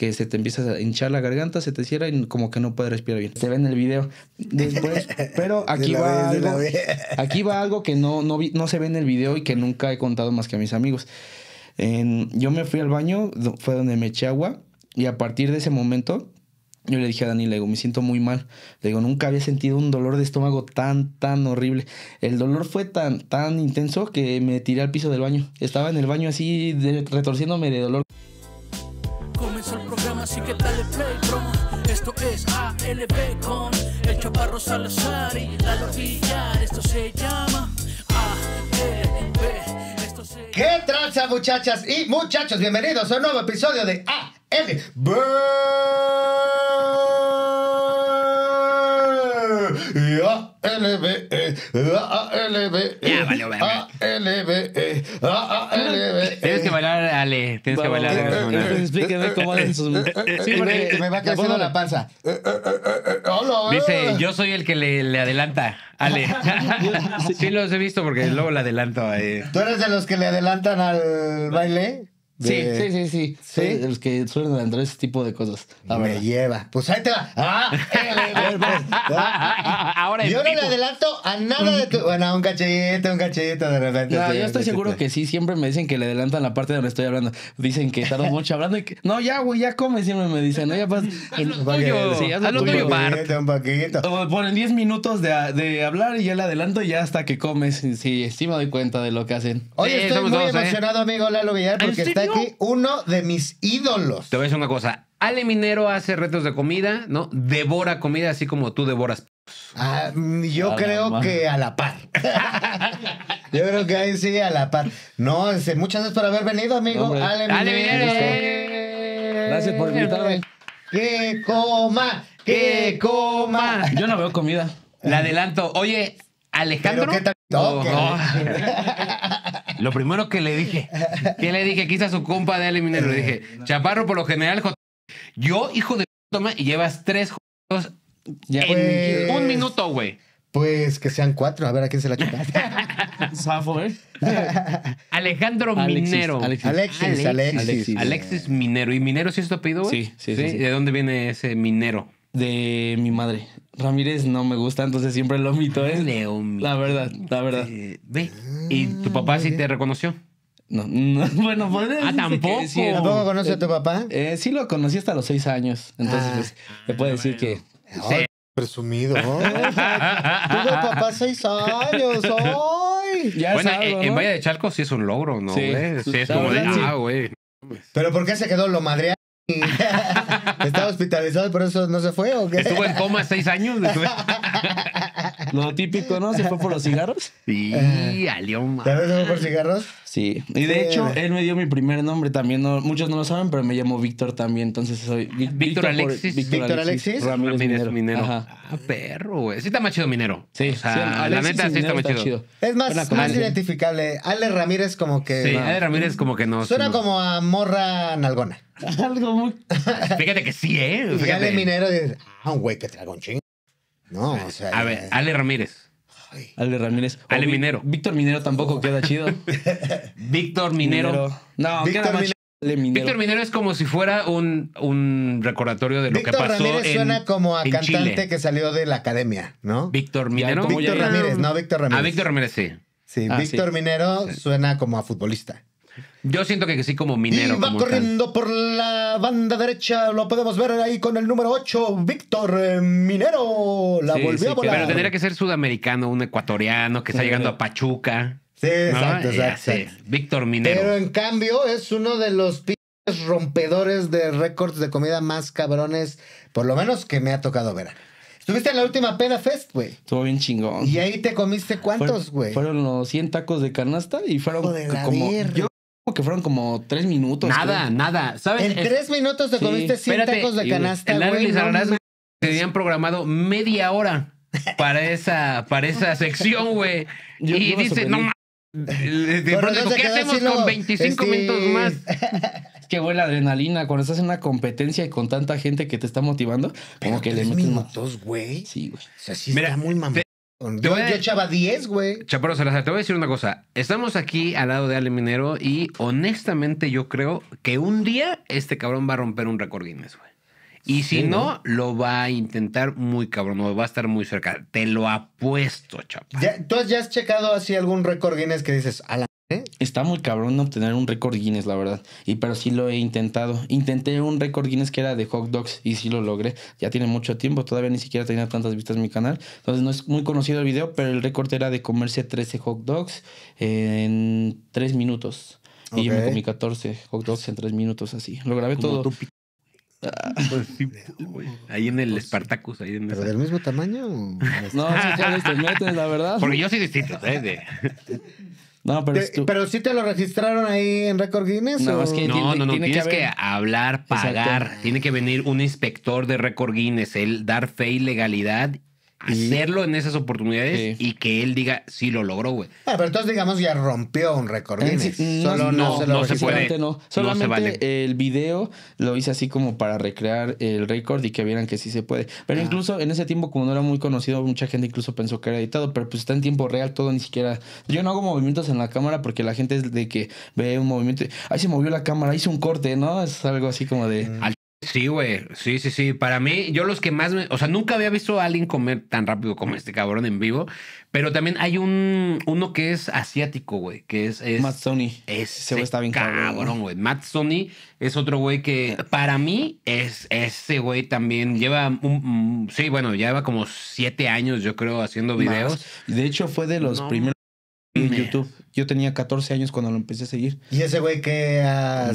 que se te empieza a hinchar la garganta, se te cierra y como que no puedes respirar bien. Se ve en el video después, pero aquí va algo, aquí va algo que no, no, se ve en el video y que nunca he contado más que a mis amigos. yo me fui al baño, fue donde me eché agua y a partir de ese momento yo le dije a Dani, le digo, me siento muy mal. Le digo, nunca había sentido un dolor de estómago tan, tan horrible. El dolor fue tan, tan intenso que me tiré al piso del baño. Estaba en el baño así retorciéndome de dolor el programa, así que tal play, Esto es ALB con el Chaparro Salazar y la Villar. Esto se llama ALB. Esto se... ¿Qué tranza, muchachas y muchachos? Bienvenidos a un nuevo episodio de ALB. l b e a l b e A-L-B-E, l e, e Tienes que bailar, Ale. Tienes que bailar. Eh, eh, eh, Explíqueme cómo hacen sus. Sí, me, porque me va creciendo la panza. Dice, yo soy el que le, adelanta, Ale. Sí los he visto porque luego le adelanto. ¿Tú eres de los que le adelantan al baile? Sí, sí, sí, sí, Los que suelen adelantar ese tipo de cosas. me lleva. Pues ahí te va. Ah, Ahora yo no le adelanto a nada de tu. Bueno, un cachillito, un cachillito de repente. No, yo estoy seguro que sí. Siempre me dicen que le adelantan la parte donde estoy hablando. Dicen que tardo mucho hablando y que. No, ya, güey, ya come. Siempre me dicen. No, ya vas. Sí, hazlo lo tuyo, Bart. Un poquito. Ponen 10 minutos de, de, hablar y ya le adelanto y ya hasta que comes. Sí, sí me doy cuenta de lo que hacen. Oye, estoy muy ¿eh? emocionado, amigo Lalo Villar, porque está uno de mis ídolos. Te voy a decir una cosa. Ale Minero hace retos de comida, ¿no? Devora comida así como tú devoras. Ah, yo creo que a la par. yo creo que ahí sí, a la par. No, este, muchas gracias por haber venido, amigo. Ale Minero. Gracias por invitarme. Que coma, que coma. Yo no veo comida. La adelanto. Oye, Alejandro. qué tal? Lo primero que le dije, que le dije, quizás su compa de Ale Minero, le dije, Chaparro, por lo general, yo, hijo de toma, y llevas tres juntos en pues. un minuto, güey. Pues que sean cuatro, a ver a quién se la chupas. ¿eh? Alejandro Minero. Alexis Alexis, Alexis Minero. ¿Y Minero ¿si es tu apellido, güey? sí, sí, sí, ¿De dónde viene ese Minero? De mi madre. Ramírez no me gusta, entonces siempre lo omito. ¿eh? La verdad, la verdad. Eh, ve. ¿Y tu ah, papá sí te reconoció? No, bueno, pues. Ah, tampoco. ¿Tampoco eh, conoce a tu papá? Eh, sí, lo conocí hasta los seis años. Entonces, ah, pues, te puedo decir que. Presumido. Tuve papá seis años. ¡Ay! Ya bueno, sabes, en Valle de Chalco sí es un logro, ¿no? Sí, sí es como de. Ah, güey. Pero ¿por qué se quedó lo madreado? Estaba hospitalizado, por eso no se fue o qué? Estuvo en coma seis años. Lo típico, ¿no? Se fue por los cigarros. Sí, Alión. Tal vez fue por cigarros. Sí, y de hecho, él me dio mi primer nombre también. No, muchos no lo saben, pero me llamo Víctor también. Entonces soy. Víctor Alexis. Víctor Alexis. Ramírez, Minero. Minero. Ah, perro, güey. Sí, está más Minero. Sí, la neta sí está más chido. Es más, identificable. Ale Ramírez, como que. Sí, Ale Ramírez, como que no. Suena como a morra nalgona. Algo muy. Fíjate que sí, ¿eh? Fíjate. Ale Minero dice, ah, un güey que traga un chingo. No, o sea. A ver, Ale Ramírez. Ale Ramírez. Ale Minero. Víctor Minero tampoco queda chido. Víctor Minero. No, Víctor Minero. Víctor Minero es como si fuera un, un recordatorio de lo que pasó. suena como a cantante que salió de la academia, ¿no? Víctor Minero. Víctor Ramírez, no, Víctor ah, Ramírez. a Víctor Ramírez, sí. Sí, ah, Víctor Minero suena como a futbolista. Yo siento que sí, como minero. Y va corriendo por la banda derecha, lo podemos ver ahí con el número 8, Víctor eh, Minero. La volvió a volar. Pero tendría que ser sudamericano, un ecuatoriano que está llegando a Pachuca. Sí, exacto, Víctor Minero. Pero en cambio es uno de los rompedores de récords de comida más cabrones, por lo menos que me ha tocado ver. Estuviste en la última Pena Fest, güey. Estuvo bien chingón. ¿Y ahí te comiste cuántos, güey? Fueron, los 100 tacos de canasta y fueron como que fueron como tres minutos. Nada, nada. En tres minutos te comiste 100 tacos de canasta. El habían te habían programado media hora para esa, para esa sección, güey. y dice, no mames. ¿qué hacemos con 25 este minutos más? Qué buena adrenalina cuando estás en una competencia y con tanta gente que te está motivando, como que le metes minutos, güey. Sí, güey. O sea, Mira, está muy mamá. Yo, yo, echaba 10, güey. Chaparro Salazar, te voy a decir una cosa. Estamos aquí al lado de Ale Minero y honestamente yo creo que un día este cabrón va a romper un récord Guinness, güey. Y si no, lo va a intentar muy cabrón, o va a estar muy cerca. Te lo apuesto, chaparro. ¿Tú has, ya has checado así algún récord Guinness que dices, a la ¿Eh? Está muy cabrón obtener un récord Guinness, la verdad. Y pero sí lo he intentado. Intenté un récord Guinness que era de hot dogs y sí lo logré. Ya tiene mucho tiempo, todavía ni siquiera tenía tantas vistas en mi canal. Entonces no es muy conocido el video, pero el récord era de comerse 13 hot dogs en 3 minutos. Y yo me comí 14 hot dogs en 3 minutos así. Lo grabé todo. Ah. Pues ahí en el pues, Spartacus, ahí en ¿Pero del mismo tamaño? no, si ya te este? metes, la verdad. Porque yo soy distinto, ¿eh? No, pero, si pero sí te lo registraron ahí en Record Guinness. No, no, no, no, tienes que, hablar, pagar. Tiene que venir un inspector de Record Guinness, él dar fe y legalidad hacerlo en esas oportunidades y que él diga si lo logró, güey. Ah, pero entonces digamos ya rompió un récord eh, no, Solo no, se, puede. No. Solamente el video lo hice así como para recrear el récord y que vieran que sí se puede. Pero ah. incluso en ese tiempo como no era muy conocido, mucha gente incluso pensó que era editado, pero pues está en tiempo real todo ni siquiera. Yo no hago movimientos en la cámara porque la gente es de que ve un movimiento, ahí se movió la cámara, hice un corte, ¿no? Es algo así como de Sí, güey. Sí, sí, sí. Para mí, yo los que más. O sea, nunca había visto a alguien comer tan rápido como este cabrón en vivo. Pero también hay un uno que es asiático, güey. Que es. es Matt Sony. Ese güey está bien cabrón, güey. Matt Sony es otro güey que. Para mí, es ese güey también. Lleva. Un, mm, sí, bueno, lleva como siete años, yo creo, haciendo videos. De hecho, fue de los primeros YouTube. Yo tenía 14 años cuando lo empecé a seguir. ¿Y ese güey qué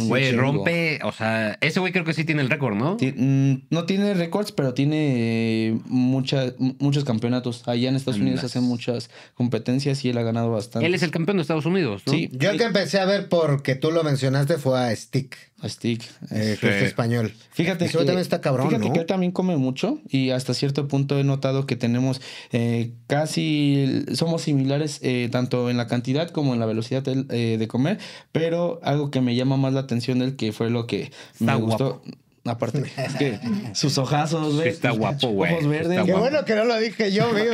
Güey, rompe, o sea, ese güey creo que sí tiene el récord, ¿no? Mm, no tiene récords, pero tiene eh, muchas muchos campeonatos. Allá en Estados Unidos hace muchas competencias y él ha ganado bastante. Él es el campeón de Estados Unidos, ¿no? Sí. Yo el que empecé a ver porque tú lo mencionaste fue a Stick. Stick. Eh, este, español. Fíjate que, también está cabrón, Fíjate él también come mucho y hasta cierto punto he notado que tenemos eh, casi, somos similares eh, tanto en la cantidad como en la velocidad eh, de, comer, pero algo que me llama más la atención del que fue lo que me gustó. Aparte, que sus ojazos, güey. Está guapo, güey. verdes. Qué bueno que no lo dije yo, güey.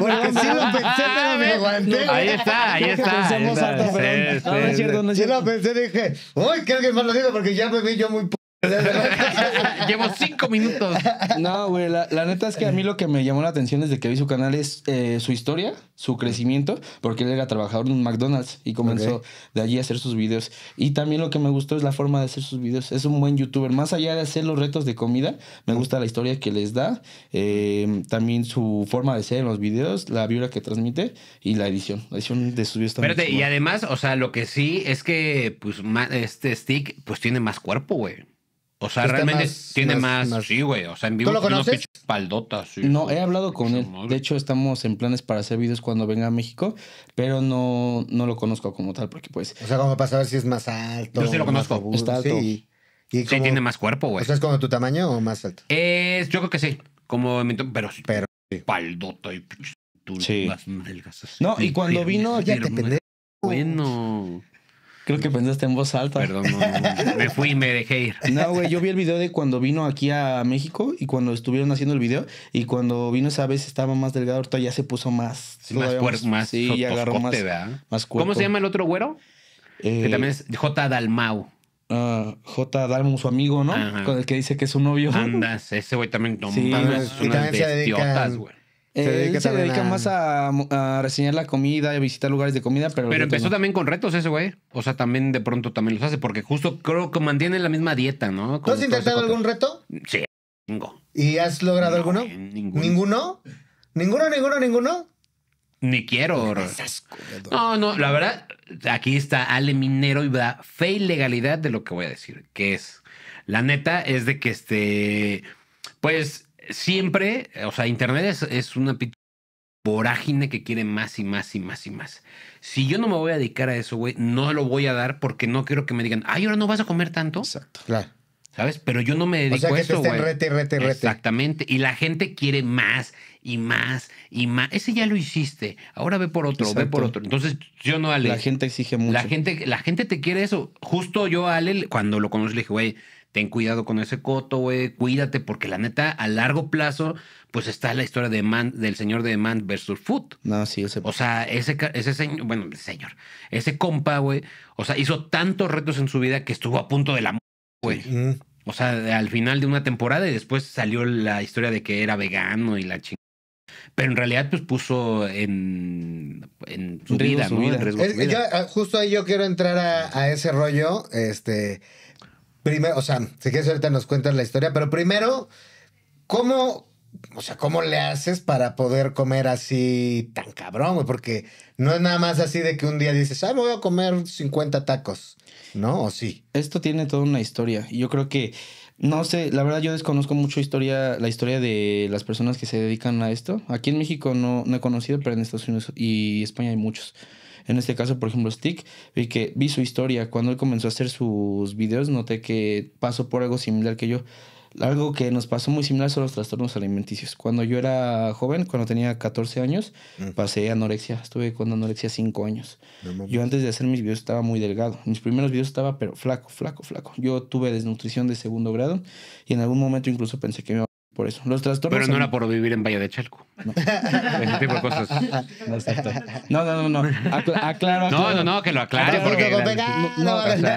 Porque lo pensé, ahí está, ahí está. No, es cierto, no es cierto. lo pensé, dije, uy, que alguien más lo dijo porque ya me vi yo muy Llevo cinco minutos. No, güey, la, neta es que a mí lo que me llamó la atención desde que vi su canal es eh, su historia, su crecimiento, porque él era trabajador en un McDonald's y comenzó de allí a hacer sus videos. Y también lo que me gustó es la forma de hacer sus videos. Es un buen youtuber. Más allá de hacer los retos de comida, me gusta la historia que les da, em, también su forma de ser en los videos, la vibra que transmite y la edición. La edición de sus videos también. Espérate, y además, o sea, lo que sí es que, pues, este Stick, pues tiene más cuerpo, güey. O sea, realmente tiene más, Sí, güey. O sea, en vivo ¿Tú lo conoces? Sí, no, he hablado con él. De hecho, estamos en planes para hacer videos cuando venga a México, pero no, no lo conozco como tal, porque pues. O sea, como A ver si es más alto. Yo sí lo conozco. sí. alto. Sí, ¿Y tiene más cuerpo, güey. ¿O sea, es como tu tamaño o más alto? yo creo que sí. Como mi pero sí. Pero. Paldota y. Tú, sí. no, y cuando vino. Ya te Bueno. Creo que pensaste en voz alta. Perdón, no, no, me fui, y me dejé ir. No, güey, yo vi el video de cuando vino aquí a México y cuando estuvieron haciendo el video y cuando vino esa vez estaba más delgado, ahorita ya se puso más... más cuerpo, más... Sí, agarró más, cuerpo. ¿Cómo se llama el otro güero? Eh, que también es J. Dalmau. Ah, J. Dalmau, su amigo, ¿no? Con el que dice que es su novio. Andas, ese güey también... No, sí, es y güey. Se eh, se dedica más a, reseñar la comida y a visitar lugares de comida, pero... Pero empezó también con retos ese güey. O sea, también de pronto también los hace, porque justo creo que mantiene la misma dieta, ¿no? ¿Tú has intentado algún reto? Sí, ¿Y has logrado alguno? Ninguno. ¿Ninguno? ¿Ninguno, ninguno, ninguno? Ni quiero. No, no, la verdad, aquí está Ale Minero y da fe y legalidad de lo que voy a decir, que es... La neta es de que este... Pues siempre, o sea, Internet es, es una vorágine que quiere más y más y más y más. Si yo no me voy a dedicar a eso, güey, no lo voy a dar porque no quiero que me digan, ay, ahora no vas a comer tanto. Exacto. Claro. ¿Sabes? Pero yo no me dedico o sea, que a eso, Rete, rete, rete. Exactamente. Y la gente quiere más y más y más. Ese ya lo hiciste. Ahora ve por otro, ve por otro. Entonces, yo no, Ale. La gente exige mucho. La gente, la gente te quiere eso. Justo yo, Ale, cuando lo conocí, le dije, güey, ten cuidado con ese coto, güey, cuídate, porque la neta, a largo plazo, pues está la historia de Man, del señor de Man versus Food. No, sí, ese. O sea, ese, señor, bueno, señor, ese compa, güey, o sea, hizo tantos retos en su vida que estuvo a punto de la güey. O sea, al final de una temporada y después salió la historia de que era vegano y la chingada. Pero en realidad, pues puso en, en su, vida, ¿no? justo ahí yo quiero entrar a, a ese rollo, este o sea, si quieres ahorita nos cuentas la historia, pero primero, ¿cómo, o sea, cómo le haces para poder comer así tan cabrón, Porque no es nada más así de que un día dices, ah, me voy a comer 50 tacos, ¿no? ¿O sí? Esto tiene toda una historia. Yo creo que, no sé, la verdad yo desconozco mucho historia, la historia de las personas que se dedican a esto. Aquí en México no, no he conocido, pero en Estados Unidos y España hay muchos. En este caso, por ejemplo, Stick, vi que vi su historia. Cuando él comenzó a hacer sus videos, noté que pasó por algo similar que yo. Algo que nos pasó muy similar son los trastornos alimenticios. Cuando yo era joven, cuando tenía 14 años, mm. pasé anorexia. Estuve con anorexia 5 años. yo antes de hacer mis videos estaba muy delgado. Mis primeros videos estaba, pero flaco, flaco, flaco. Yo tuve desnutrición de segundo grado y en algún momento incluso pensé que me por eso. Los trastornos. Pero no era por vivir en Valle de Chalco. No. Ese tipo de cosas. No, no, no, no. aclaro, aclaro, No, no, no, que lo aclare. Porque... No, no, no,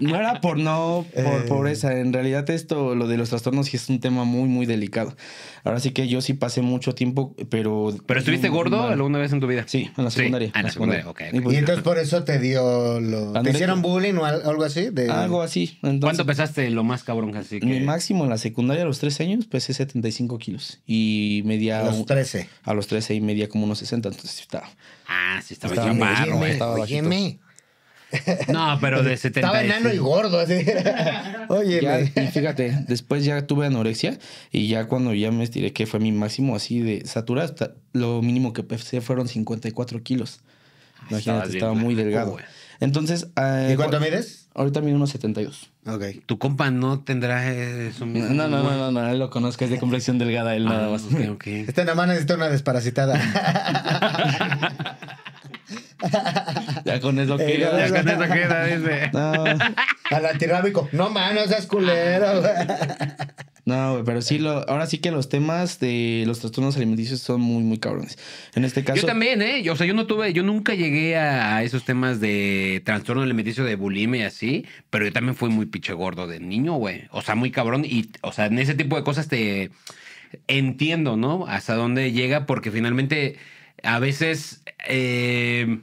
no era por no, por eh. pobreza. En realidad esto, lo de los trastornos, es un tema muy, muy delicado. Ahora sí que yo sí pasé mucho tiempo, pero... ¿Pero estuviste gordo alguna vez en tu vida? Sí, en la secundaria. Ah, en la secundaria, pues Y, entonces por eso te dio... Lo... ¿Te hicieron bullying o algo así? Algo así. ¿Cuánto pesaste lo más cabrón así Mi máximo en la secundaria, a los 13 años, pesé 75 kilos. Y media... A los 13. A los 13 y media como unos 60, entonces estaba... Ah, sí, estaba, estaba bien eh. Estaba No, pero de 70. Estaba enano y gordo, así. Oye, y fíjate, después ya tuve anorexia y ya cuando ya me estiré, que fue mi máximo así de saturado, lo mínimo que pesé fueron 54 kilos. Ah, Imagínate, estaba muy delgado. Entonces. Ah, ¿Y cuánto mides? Ahorita mide unos 72. Ok. ¿Tu compa no tendrá eso mismo? No, no, no, no, no, él lo conozca, es de complexión delgada, él ah, nada más. Okay, okay. Esta nada necesita una desparasitada. ya con eso eh, queda. ya con eso queda, dice. No. Al antirrábico. No, mano, seas culero. Ah. No, pero sí, lo, ahora sí que los temas de los trastornos alimenticios son muy, muy cabrones. En este caso. Yo también, ¿eh? o sea, yo no tuve, yo nunca llegué a esos temas de trastorno alimenticio de bulimia y así, pero yo también fui muy pinche gordo de niño, güey. O sea, muy cabrón. Y, o sea, en ese tipo de cosas te entiendo, ¿no? Hasta dónde llega, porque finalmente a veces. Eh,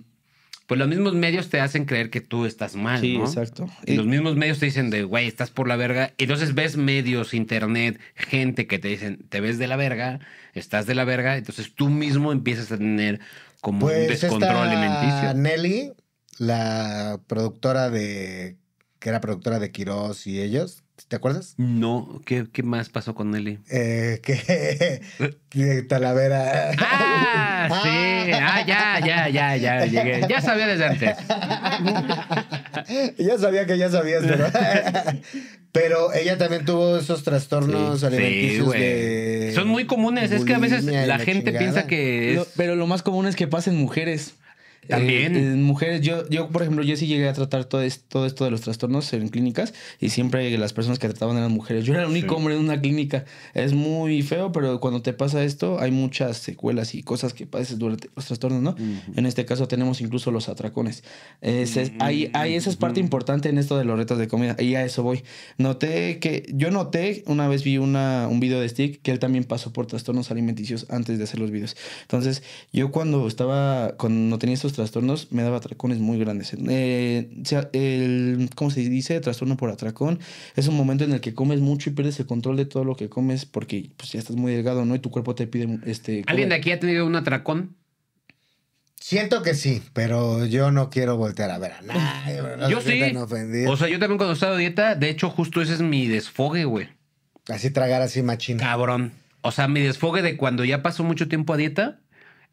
pues los mismos medios te hacen creer que tú estás mal. Sí, exacto. Y, los mismos medios te dicen de, güey, estás por la verga. Y entonces ves medios, internet, gente que te dicen, te ves de la verga, estás de la verga. Entonces tú mismo empiezas a tener como un pues descontrol esta alimenticio. Nelly, la productora de, que era productora de Quirós y ellos, ¿Te acuerdas? No, ¿qué, qué más pasó con Nelly? Eh, que Talavera. Ah, sí. Ah, ya, ya, ya, ya llegué. Ya sabía desde antes. ya sabía que ya sabías, pero. pero ella también tuvo esos trastornos alimenticios sí, de... Son muy comunes. es que a veces la, gente piensa que. Es... pero lo más común es que pasen mujeres. Eh, también. en eh, mujeres, yo, yo, por ejemplo, yo sí llegué a tratar todo esto, todo esto de los trastornos en clínicas y siempre las personas que trataban eran mujeres. Yo era el único hombre en una clínica. Es muy feo, pero cuando te pasa esto, hay muchas secuelas y cosas que padeces durante los trastornos, ¿no? En este caso tenemos incluso los atracones. Es, hay, hay, esa es parte importante en esto de los retos de comida. Y a eso voy. Noté que, yo noté, una vez vi una, un video de Stick que él también pasó por trastornos alimenticios antes de hacer los videos. Entonces, yo cuando estaba, cuando tenía estos trastornos me daba atracones muy grandes. Eh, el, ¿Cómo se dice? Trastorno por atracón. Es un momento en el que comes mucho y pierdes el control de todo lo que comes porque pues, ya estás muy delgado, ¿no? Y tu cuerpo te pide... este ¿Alguien de aquí ha tenido un atracón? Siento que sí, pero yo no quiero voltear a ver a nadie. yo sí. O sea, yo también cuando estaba a dieta, de hecho, justo ese es mi desfogue, güey. Así tragar así machín. Cabrón. O sea, mi desfogue de cuando ya paso mucho tiempo a dieta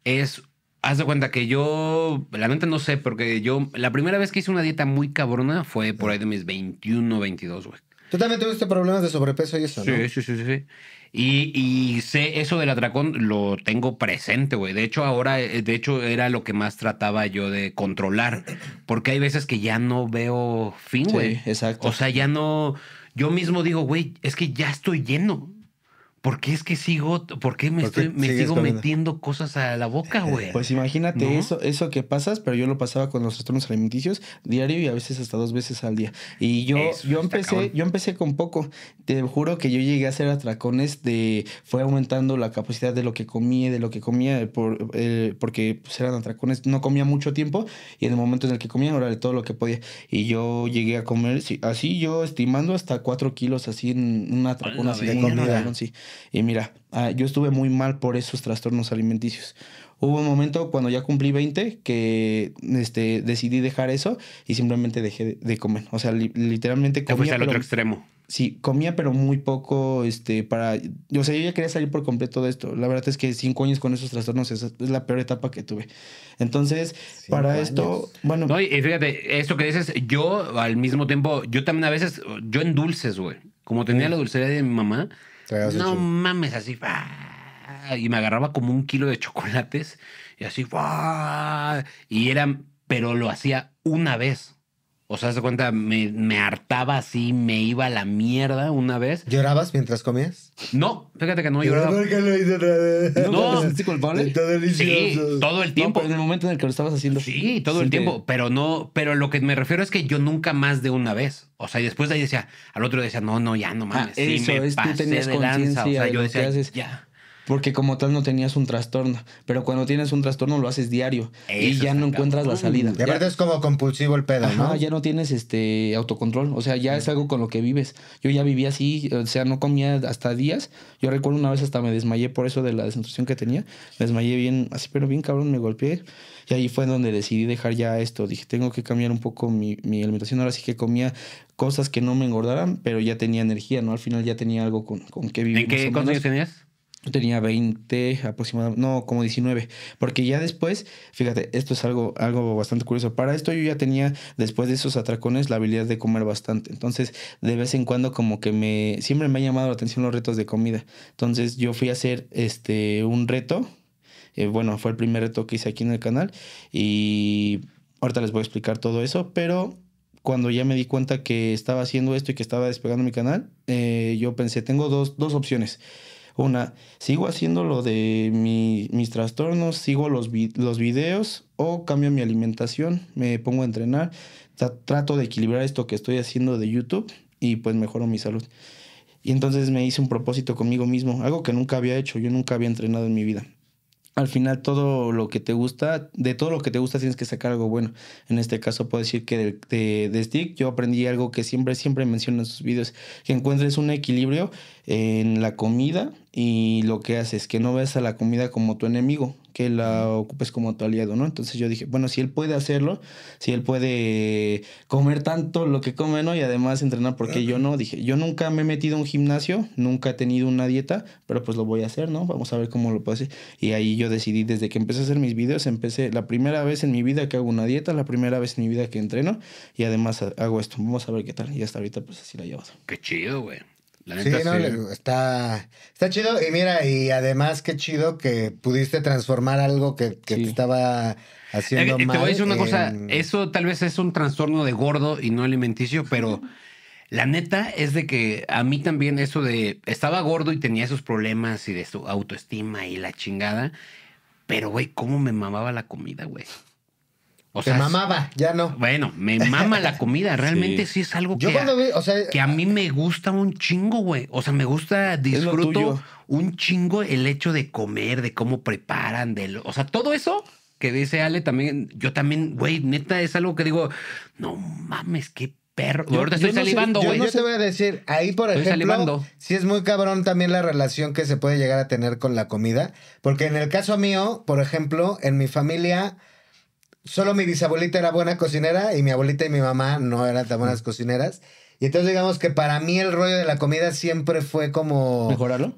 es Haz de cuenta que yo, la mente no sé, porque yo, la primera vez que hice una dieta muy cabrona fue por ahí de mis 21, 22, güey. Tú también tuviste problemas de sobrepeso y eso, ¿no? Sí, sí, sí, sí. Y, y, sé eso del atracón, lo tengo presente, güey. De hecho, ahora, eh, de hecho, era lo que más trataba yo de controlar. Porque hay veces que ya no veo fin, güey. Sí, exacto. O sea, ya no. Yo mismo digo, güey, es que ya estoy lleno. ¿por qué es que sigo, por qué me, estoy, me sigo metiendo cosas a la boca, eh, güey? Pues imagínate eso, eso que pasas, pero yo lo pasaba con los estornos alimenticios diario y a veces hasta dos veces al día. Y yo, yo empecé, yo empecé con poco. Te juro que yo llegué a hacer atracones de, fue aumentando la capacidad de lo que comía, de lo que comía, eh, por, eh, porque pues, eran atracones, no comía mucho tiempo y en el momento en el que comía, ahora de todo lo que podía. Y yo llegué a comer, así yo estimando hasta cuatro kilos así en una atracón así de comida, sí. Y mira, ah, yo estuve muy mal por esos trastornos alimenticios. Hubo un momento cuando ya cumplí 20 que este, decidí dejar eso y simplemente dejé de, comer. O sea, literalmente comía. Te al otro extremo. Sí, comía, pero muy poco, este, para. O sea, yo ya quería salir por completo de esto. La verdad es que cinco años con esos trastornos es, la peor etapa que tuve. Entonces, para esto, bueno. No, y fíjate, esto que dices, yo al mismo tiempo, yo también a veces, yo en dulces, güey. Como tenía la dulcería de mi mamá, no mames, así. Y me agarraba como un kilo de chocolates y así. Y era, pero lo hacía una vez. O sea, se cuenta, me, me, hartaba así, me iba a la mierda una vez. ¿Llorabas mientras comías? No, fíjate que no lloraba. ¿No? qué culpable? Sí, todo el tiempo. en el momento en el que lo estabas haciendo. Sí, todo el tiempo. Pero no, pero lo que me refiero es que yo nunca más de una vez. O sea, y después de ahí decía, al otro decía, no, no, ya no ah, mames. sí, eso me es, pasé tú de lanza. O sea, yo decía, ya porque como tal no tenías un trastorno. Pero cuando tienes un trastorno lo haces diario y ya no encuentras la salida. De verdad es como compulsivo el pedo, ¿no? Ya no tienes este autocontrol, o sea, ya es algo con lo que vives. Yo ya vivía así, o sea, no comía hasta días. Yo recuerdo una vez hasta me desmayé por eso de la desnutrición que tenía. Me desmayé bien, así, pero bien cabrón, me golpeé. Y ahí fue donde decidí dejar ya esto. Dije, tengo que cambiar un poco mi, alimentación. Ahora sí que comía cosas que no me engordaran, pero ya tenía energía, ¿no? Al final ya tenía algo con, con que vivir. ¿En qué tenías? tenía 20 aproximadamente, no, como 19, porque ya después, fíjate, esto es algo, algo bastante curioso. Para esto yo ya tenía, después de esos atracones, la habilidad de comer bastante. Entonces, de vez en cuando como que me, siempre me ha llamado la atención los retos de comida. Entonces, yo fui a hacer este, un reto, eh, bueno, fue el primer reto que hice aquí en el canal y ahorita les voy a explicar todo eso, pero cuando ya me di cuenta que estaba haciendo esto y que estaba despegando mi canal, eh, yo pensé, tengo dos, dos opciones. Una, sigo haciendo lo de mis trastornos, sigo los, los videos o cambio mi alimentación, me pongo a entrenar, trato de equilibrar esto que estoy haciendo de YouTube y pues mejoro mi salud. Y entonces me hice un propósito conmigo mismo, algo que nunca había hecho, yo nunca había entrenado en mi vida al final todo lo que te gusta, de todo lo que te gusta tienes que sacar algo bueno. En este caso puedo decir que de, de, Stick yo aprendí algo que siempre, siempre menciono en sus videos, que encuentres un equilibrio en la comida y lo que haces es que no ves a la comida como tu enemigo, que la ocupes como tu aliado, ¿no? Entonces yo dije, bueno, si él puede hacerlo, si él puede comer tanto lo que come, ¿no? Y además entrenar, porque yo no, dije, yo nunca me he metido a un gimnasio, nunca he tenido una dieta, pero pues lo voy a hacer, ¿no? Vamos a ver cómo lo puedo hacer. Y ahí yo decidí, desde que empecé a hacer mis videos, empecé la primera vez en mi vida que hago una dieta, la primera vez en mi vida que entreno, y además hago esto, vamos a ver qué tal. Y hasta ahorita pues así la he llevado. Qué chido, güey. La neta, sí, no, Está, está chido. Y mira, y además qué chido que pudiste transformar algo que, te estaba haciendo mal. Eh, eh, te voy a decir una cosa. Eso tal vez es un trastorno de gordo y no alimenticio, pero la neta es de que a mí también eso de... Estaba gordo y tenía esos problemas y de su autoestima y la chingada. Pero, güey, cómo me mamaba la comida, güey. O sea, mamaba, ya no. Bueno, me mama la comida. Realmente sí, es algo que, o sea, que a mí me gusta un chingo, güey. O sea, me gusta, disfruto un chingo el hecho de comer, de cómo preparan, de o sea, todo eso que dice Ale también, yo también, güey, neta es algo que digo, no mames, qué perro. Yo, ahorita estoy salivando, güey. Yo, no te voy a decir, ahí por estoy ejemplo, salivando. sí es muy cabrón también la relación que se puede llegar a tener con la comida, porque en el caso mío, por ejemplo, en mi familia solo mi bisabuelita era buena cocinera y mi abuelita y mi mamá no eran tan buenas mm. cocineras. Y entonces digamos que para mí el rollo de la comida siempre fue como... ¿Mejorarlo?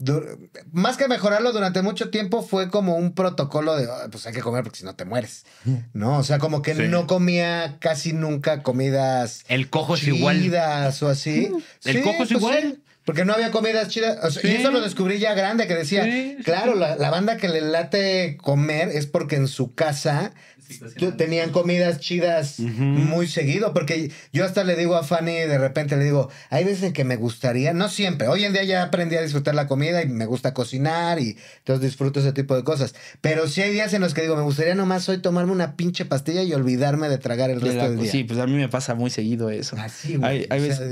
Más que mejorarlo durante mucho tiempo fue como un protocolo de, pues hay que comer porque si no te mueres. Mm. ¿No? O sea, como que no comía casi nunca comidas... El cojo es igual. o así. Mm. El cojo es pues igual. Porque no había comidas chidas. Y eso lo descubrí ya grande, que decía, claro, la, la, banda que le late comer es porque en su casa tenían comidas chidas muy seguido, porque yo hasta le digo a Fanny, de repente le digo, hay veces que me gustaría, no siempre, hoy en día ya aprendí a disfrutar la comida y me gusta cocinar y entonces disfruto ese tipo de cosas, pero sí hay días en los que digo, me gustaría nomás hoy tomarme una pinche pastilla y olvidarme de tragar el resto del día. Sí, pues a mí me pasa muy seguido eso. Así, ah,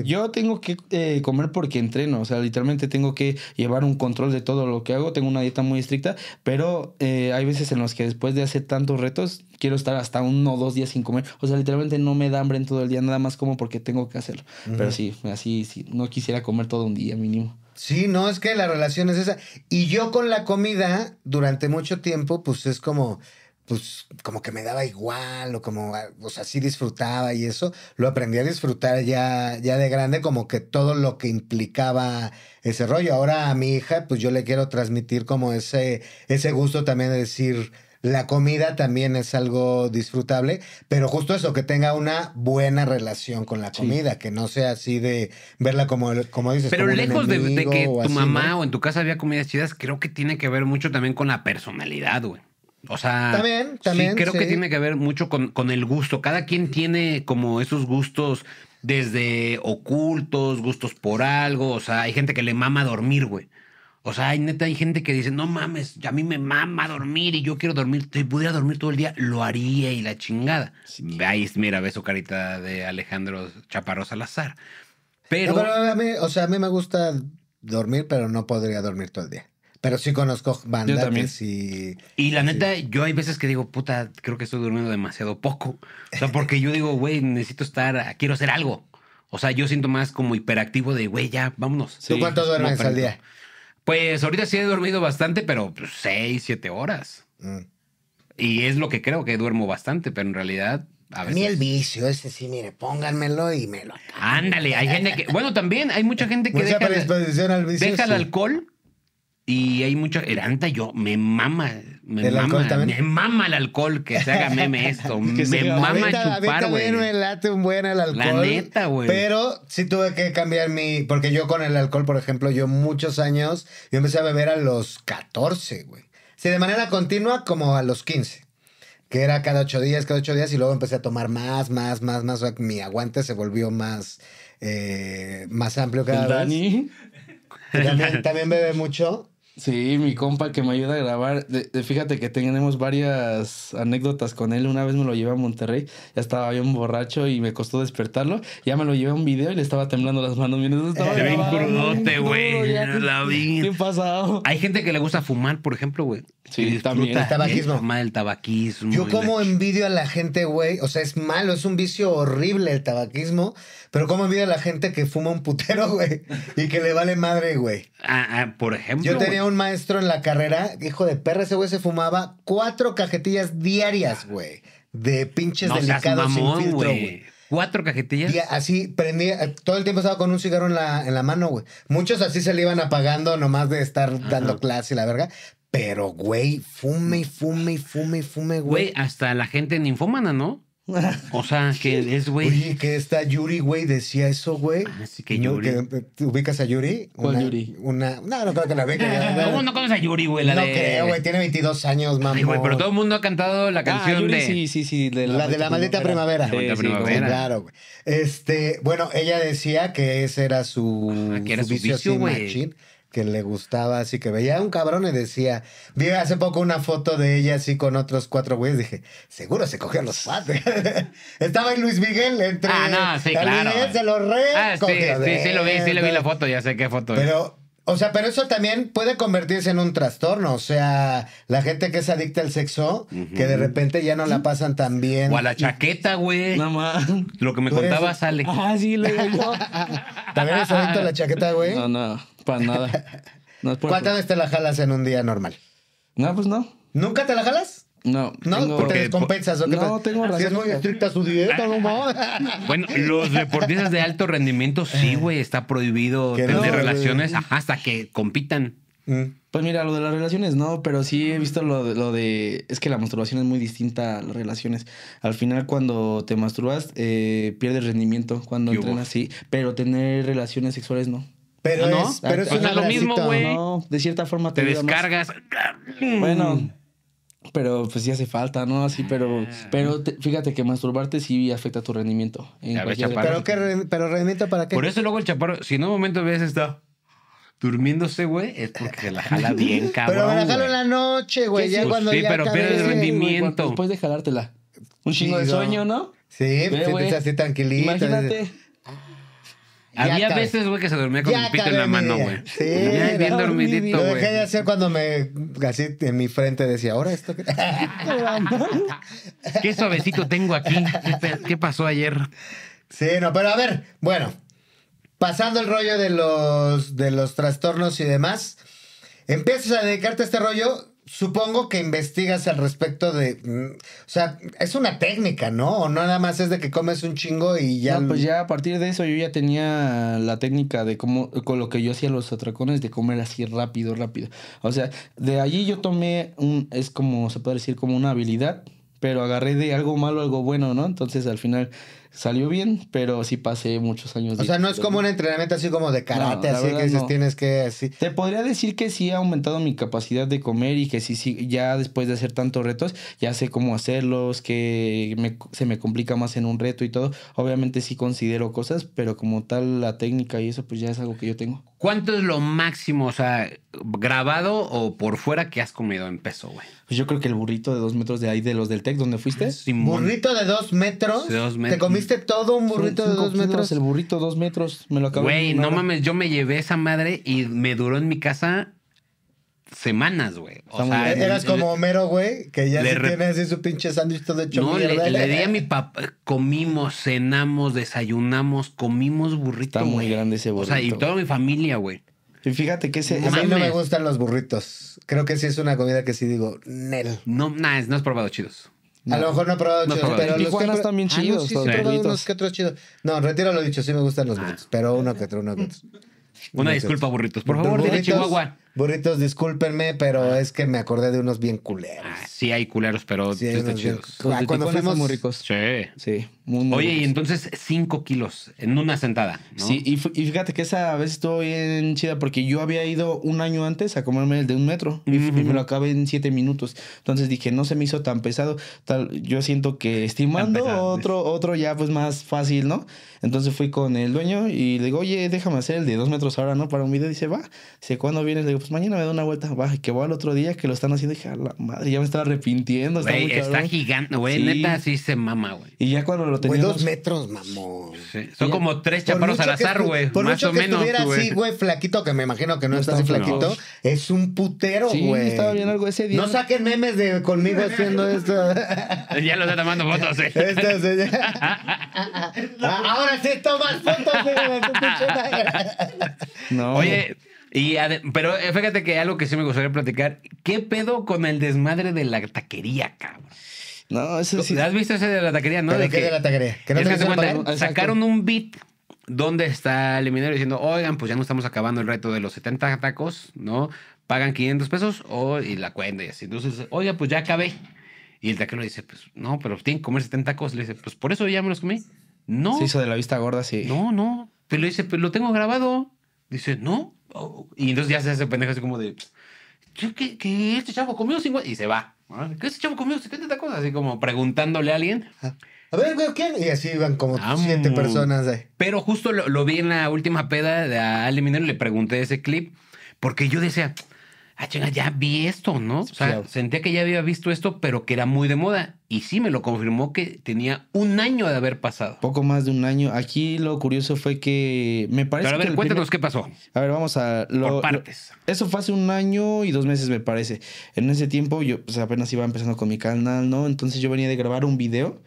yo tengo que eh, comer porque entreno, o sea, literalmente tengo que llevar un control de todo lo que hago, tengo una dieta muy estricta, pero eh, hay veces en los que después de hacer tantos retos, quiero estar hasta uno o dos días sin comer. O sea, literalmente no me da hambre en todo el día, nada más como porque tengo que hacerlo. Pero sí, así sí, no quisiera comer todo un día mínimo. Sí, no, es que la relación es esa. Y yo con la comida, durante mucho tiempo, pues es como, pues como que me daba igual o como, ah, o sea, sí disfrutaba y eso. Lo aprendí a disfrutar ya, ya de grande, como que todo lo que implicaba ese rollo. Ahora a mi hija, pues yo le quiero transmitir como ese, ese gusto también de decir, la comida también es algo disfrutable, pero justo eso, que tenga una buena relación con la comida, que no sea así de verla como, como dices. Pero lejos de, que tu mamá o en tu casa había comidas chidas, creo que tiene que ver mucho también con la personalidad, güey. O sea, también, creo que tiene que ver mucho con, con el gusto. Cada quien tiene como esos gustos desde ocultos, gustos por algo. O sea, hay gente que le mama dormir, güey. O sea, hay, neta, hay gente que dice, no mames, a mí me mama dormir y yo quiero dormir. Si pudiera dormir todo el día, lo haría y la chingada. Ahí, mira, ve su carita de Alejandro Chaparro Salazar. Pero... o sea, a mí me gusta dormir, pero no podría dormir todo el día. Pero sí conozco bandas Y, y la neta, yo hay veces que digo, puta, creo que estoy durmiendo demasiado poco. O sea, porque yo digo, güey, necesito estar, quiero hacer algo. O sea, yo siento más como hiperactivo de, güey, ya, vámonos. ¿Tú cuánto duermes al día? Pues ahorita sí he dormido bastante, pero pues, seis, siete horas. Mm. Y es lo que creo que duermo bastante, pero en realidad a, mí el vicio, ese sí, mire, pónganmelo y me lo. Ándale, hay gente que. Bueno, también hay mucha gente que. deja, el alcohol y hay mucha. eranta yo me mama me mama, el alcohol, que se haga meme esto. me mama chupar, güey. me late un buen el alcohol. Pero sí tuve que cambiar mi... Porque yo con el alcohol, por ejemplo, yo muchos años... Yo empecé a beber a los 14, güey. Sí, de manera continua como a los 15. Que era cada ocho días, cada ocho días. Y luego empecé a tomar más, más, más, más. mi aguante se volvió más... Eh, más amplio cada También, también bebe mucho. Sí, mi compa que me ayuda a grabar. fíjate que tenemos varias anécdotas con él. Una vez me lo llevé a Monterrey, ya estaba bien borracho y me costó despertarlo. Ya me lo llevé a un video y le estaba temblando las manos. Mira, estaba bien crudote, güey. La pasado. Hay gente que le gusta fumar, por ejemplo, güey. Sí, también. El tabaquismo. el tabaquismo. Yo como envidio a la gente, güey. O sea, es malo, es un vicio horrible el tabaquismo. Pero ¿cómo mira la gente que fuma un putero, güey? Y que le vale madre, güey. Ah, ah, por ejemplo. Yo tenía un maestro en la carrera, hijo de perra, ese güey se fumaba cuatro cajetillas diarias, ah. güey. De pinches delicados sin filtro, güey. Cuatro cajetillas. Y así prendía, eh, todo el tiempo estaba con un cigarro en la, mano, güey. Muchos así se le iban apagando nomás de estar dando clase y la verga. Pero, güey, fume y fume y fume y fume, güey. Güey, hasta la gente ninfómana, ¿no? o sea, que es, güey. Oye, que esta Yuri, güey, decía eso, güey. Así ah, que Yuri. ubicas a Yuri? ¿Cuál una, Yuri? Una, no, no creo que la Todo ah, ¿Cómo no conoces a Yuri, güey? La no de... creo, güey. Tiene 22 años, mami. güey, pero todo el mundo ha cantado la ah, canción ah, Yuri, de... Sí, sí, sí. De la, de la maldita primavera. Sí, claro, güey. Este, bueno, ella decía que ese era su, que era su vicio, güey que le gustaba, así que veía a un cabrón y decía, vi hace poco una foto de ella así con otros cuatro güeyes, dije, seguro se cogió los padres. Estaba en Luis Miguel entre... Ah, no, sí, claro. se los reyes ah, sí, sí, sí, lo vi, sí le vi la foto, ya sé qué foto Pero, O sea, pero eso también puede convertirse en un trastorno. O sea, la gente que es adicta al sexo, que de repente ya no la pasan tan bien. O a la chaqueta, güey. No más. Lo que me contaba sale. Ah, sí, lo digo. ¿También es adicto a la chaqueta, güey? No, no. Para nada. ¿Cuántas veces te la jalas en un día normal? No, pues no. ¿Nunca te la jalas? No. No, porque te ¿o No, tengo razón Si es muy estricta su dieta, no Bueno, los deportistas de alto rendimiento sí, eh. güey, está prohibido tener relaciones hasta que compitan. Mm. Pues mira, lo de las relaciones no, pero sí he visto lo, de- lo de... Es que la masturbación es muy distinta a las relaciones. Al final cuando te masturbas eh, pierdes rendimiento cuando entrenas, sí. Pero tener relaciones sexuales no. Pero ¿No? es, pero es, lo mismo, güey. No, de cierta forma te, descargas. Bueno, pero pues sí hace falta, ¿no? Así, pero ah. pero fíjate que masturbarte sí afecta tu rendimiento. pero, pero rendimiento para qué? Por eso luego el chaparro, si en un momento ves está durmiéndose, güey, es porque se la jala bien, cabrón. Pero me la jalo en la noche, güey. Ya pues cuando sí, pero el rendimiento. Después de jalártela. Un chingo de sueño, ¿no? Sí, te sientes así tranquilito. Imagínate. Había veces, güey, que se dormía con un pito en la mano, güey. Sí. Bien, bien dormidito, güey. Lo dejé de hacer cuando me, así en mi frente decía, ahora esto. qué? qué suavecito tengo aquí. ¿Qué, ¿Qué pasó ayer? Sí, no, pero a ver, bueno, pasando el rollo de los, de los trastornos y demás, empiezas a dedicarte a este rollo supongo que investigas al respecto de. Mm, o sea, es una técnica, ¿no? O no nada más es de que comes un chingo y ya. pues ya a partir de eso yo ya tenía la técnica de cómo. Con lo que yo hacía los atracones, de comer así rápido, rápido. O sea, de allí yo tomé un. Es como, se puede decir, como una habilidad pero agarré de algo malo algo bueno, ¿no? Entonces al final salió bien, pero sí pasé muchos años. O sea, no es como un entrenamiento así como de karate, así que tienes que Te podría decir que sí ha aumentado mi capacidad de comer y que sí, sí, ya después de hacer tantos retos, ya sé cómo hacerlos, que se me complica más en un reto y todo. Obviamente sí considero cosas, pero como tal la técnica y eso, pues ya es algo que yo tengo. ¿Cuánto es lo máximo, o sea, grabado o por fuera que has comido en peso, güey? Pues yo creo que el burrito de dos metros de ahí de los del ¿Dónde donde fuiste? Burrito de dos metros. dos ¿Te comiste todo un burrito de dos metros? El burrito dos metros, me lo acabé. Güey, no mames, yo me llevé esa madre y me duró en mi casa semanas, güey. O sea, eras como Homero, güey, que ya sí tiene tienes pinche sándwich todo hecho No, le, di a mi papá, comimos, cenamos, desayunamos, comimos burrito, Está muy grande ese burrito. O sea, y toda mi familia, güey. Y fíjate que ese... A mí no me gustan los burritos. Creo que sí es una comida que sí digo, Nel. No, nada, no has probado chidos. A lo mejor no he probado chidos, pero, los que están bien ah, chidos. no, sí, sí, he unos que otros chidos. No, retiro lo dicho, sí me gustan los burritos, ah. pero uno que otro, uno que otro. Una disculpa, burritos. Por favor, de Chihuahua. Burritos, discúlpenme, pero ah. es que me acordé de unos bien culeros. Ah, sí, hay culeros, pero sí, pues, ah, cuando muy ricos. Sí. Sí. Oye, y entonces cinco kilos en una sentada. Sí, y, fíjate que esa vez estuvo bien chida porque yo había ido un año antes a comerme el de un metro y, me lo acabé en siete minutos. Entonces dije, no se me hizo tan pesado. Tal, yo siento que estimando otro, otro ya pues más fácil, ¿no? Entonces fui con el dueño y le digo, oye, déjame hacer el de dos metros ahora, ¿no? Para un video. Dice, va. Dice, ¿cuándo vienes? Le digo, pues, mañana me da una vuelta baja que voy al otro día que lo están haciendo y dije, a la madre, ya me estaba arrepintiendo. Está, wey, gigante, güey, neta, sí se mama, güey. Y ya cuando lo teníamos... dos metros, mamón. Son como tres chaparros al azar, güey, más mucho que menos. estuviera así, güey, flaquito, que me imagino que no, está así flaquito, es un putero, güey. Sí, estaba bien algo ese día. No saquen memes de conmigo haciendo esto. ya lo está tomando fotos, eh. este ah, Ahora sí tomas fotos de no. Oye... Y pero eh, fíjate que algo que sí me gustaría platicar, ¿qué pedo con el desmadre de la taquería, cabrón? No, eso sí. ¿Has visto ese de la taquería, no? de qué de la taquería? no sacaron un beat donde está el minero diciendo, oigan, pues ya no estamos acabando el reto de los 70 tacos, ¿no? Pagan 500 pesos y la cuenta y así. Entonces, oiga, pues ya acabé. Y el taquero le dice, pues no, pero tienen que comer 70 tacos. Le dice, pues por eso ya me los comí. No. Se hizo de la vista gorda, sí. No, no. Pero le dice, pues lo tengo grabado. Dice, no. y entonces ya se hace pendejo así como de, ¿qué, qué este chavo comió 50? Y se va. ¿Qué este chavo comió 50 cosa Así como preguntándole a alguien. A ver, ¿quién? Y así iban como siete personas. Pero justo lo, lo, vi en la última peda de Ali Ale Minero, le pregunté ese clip, porque yo decía, ah, chinga, ya vi esto, ¿no? O sea, sentía que ya había visto esto, pero que era muy de moda. Y sí, me lo confirmó que tenía un año de haber pasado. Poco más de un año. Aquí lo curioso fue que me parece. Pero a ver, cuéntanos qué pasó. A ver, vamos a. Lo, partes. eso fue hace un año y dos meses, me parece. En ese tiempo, yo pues, apenas iba empezando con mi canal, ¿no? Entonces yo venía de grabar un video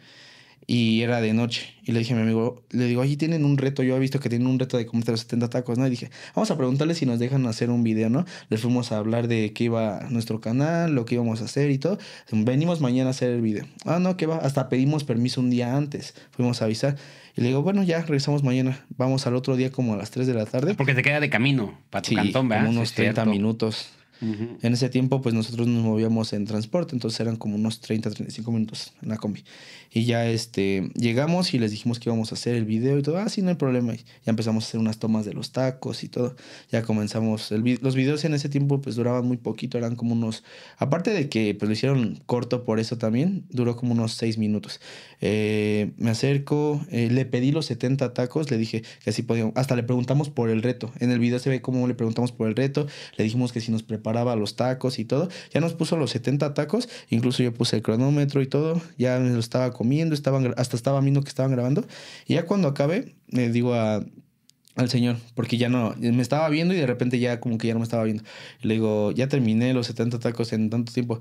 y era de noche. Y le dije a mi amigo, le digo, allí tienen un reto, yo he visto que tienen un reto de comer los 70 tacos, ¿no? Y dije, vamos a preguntarle si nos dejan hacer un video, ¿no? Les fuimos a hablar de qué iba nuestro canal, lo que íbamos a hacer y todo. Venimos mañana a hacer el video. Ah, no, que va, hasta pedimos permiso un día antes, fuimos a avisar. Y le digo, bueno, ya regresamos mañana, vamos al otro día como a las 3 de la tarde. Porque te queda de camino para unos 30 minutos. En ese tiempo, pues nosotros nos movíamos en transporte, entonces eran como unos 30, 35 minutos en la combi. Y ya este, llegamos y les dijimos que íbamos a hacer el video y todo. Ah, sí, no hay problema. ya empezamos a hacer unas tomas de los tacos y todo. Ya comenzamos. El, los videos en ese tiempo, pues duraban muy poquito, eran como unos. Aparte de que pues, lo hicieron corto por eso también, duró como unos 6 minutos. Eh, me acerco, eh, le pedí los 70 tacos, le dije que así podíamos. Hasta le preguntamos por el reto. En el video se ve cómo le preguntamos por el reto, le dijimos que si nos preparamos preparaba los tacos y todo. Ya nos puso los 70 tacos, incluso yo puse el cronómetro y todo. Ya me lo estaba comiendo, estaban, hasta estaba viendo que estaban grabando. Y ya cuando acabé, le digo al señor, porque ya no, me estaba viendo y de repente ya como que ya no me estaba viendo. Le digo, ya terminé los 70 tacos en tanto tiempo.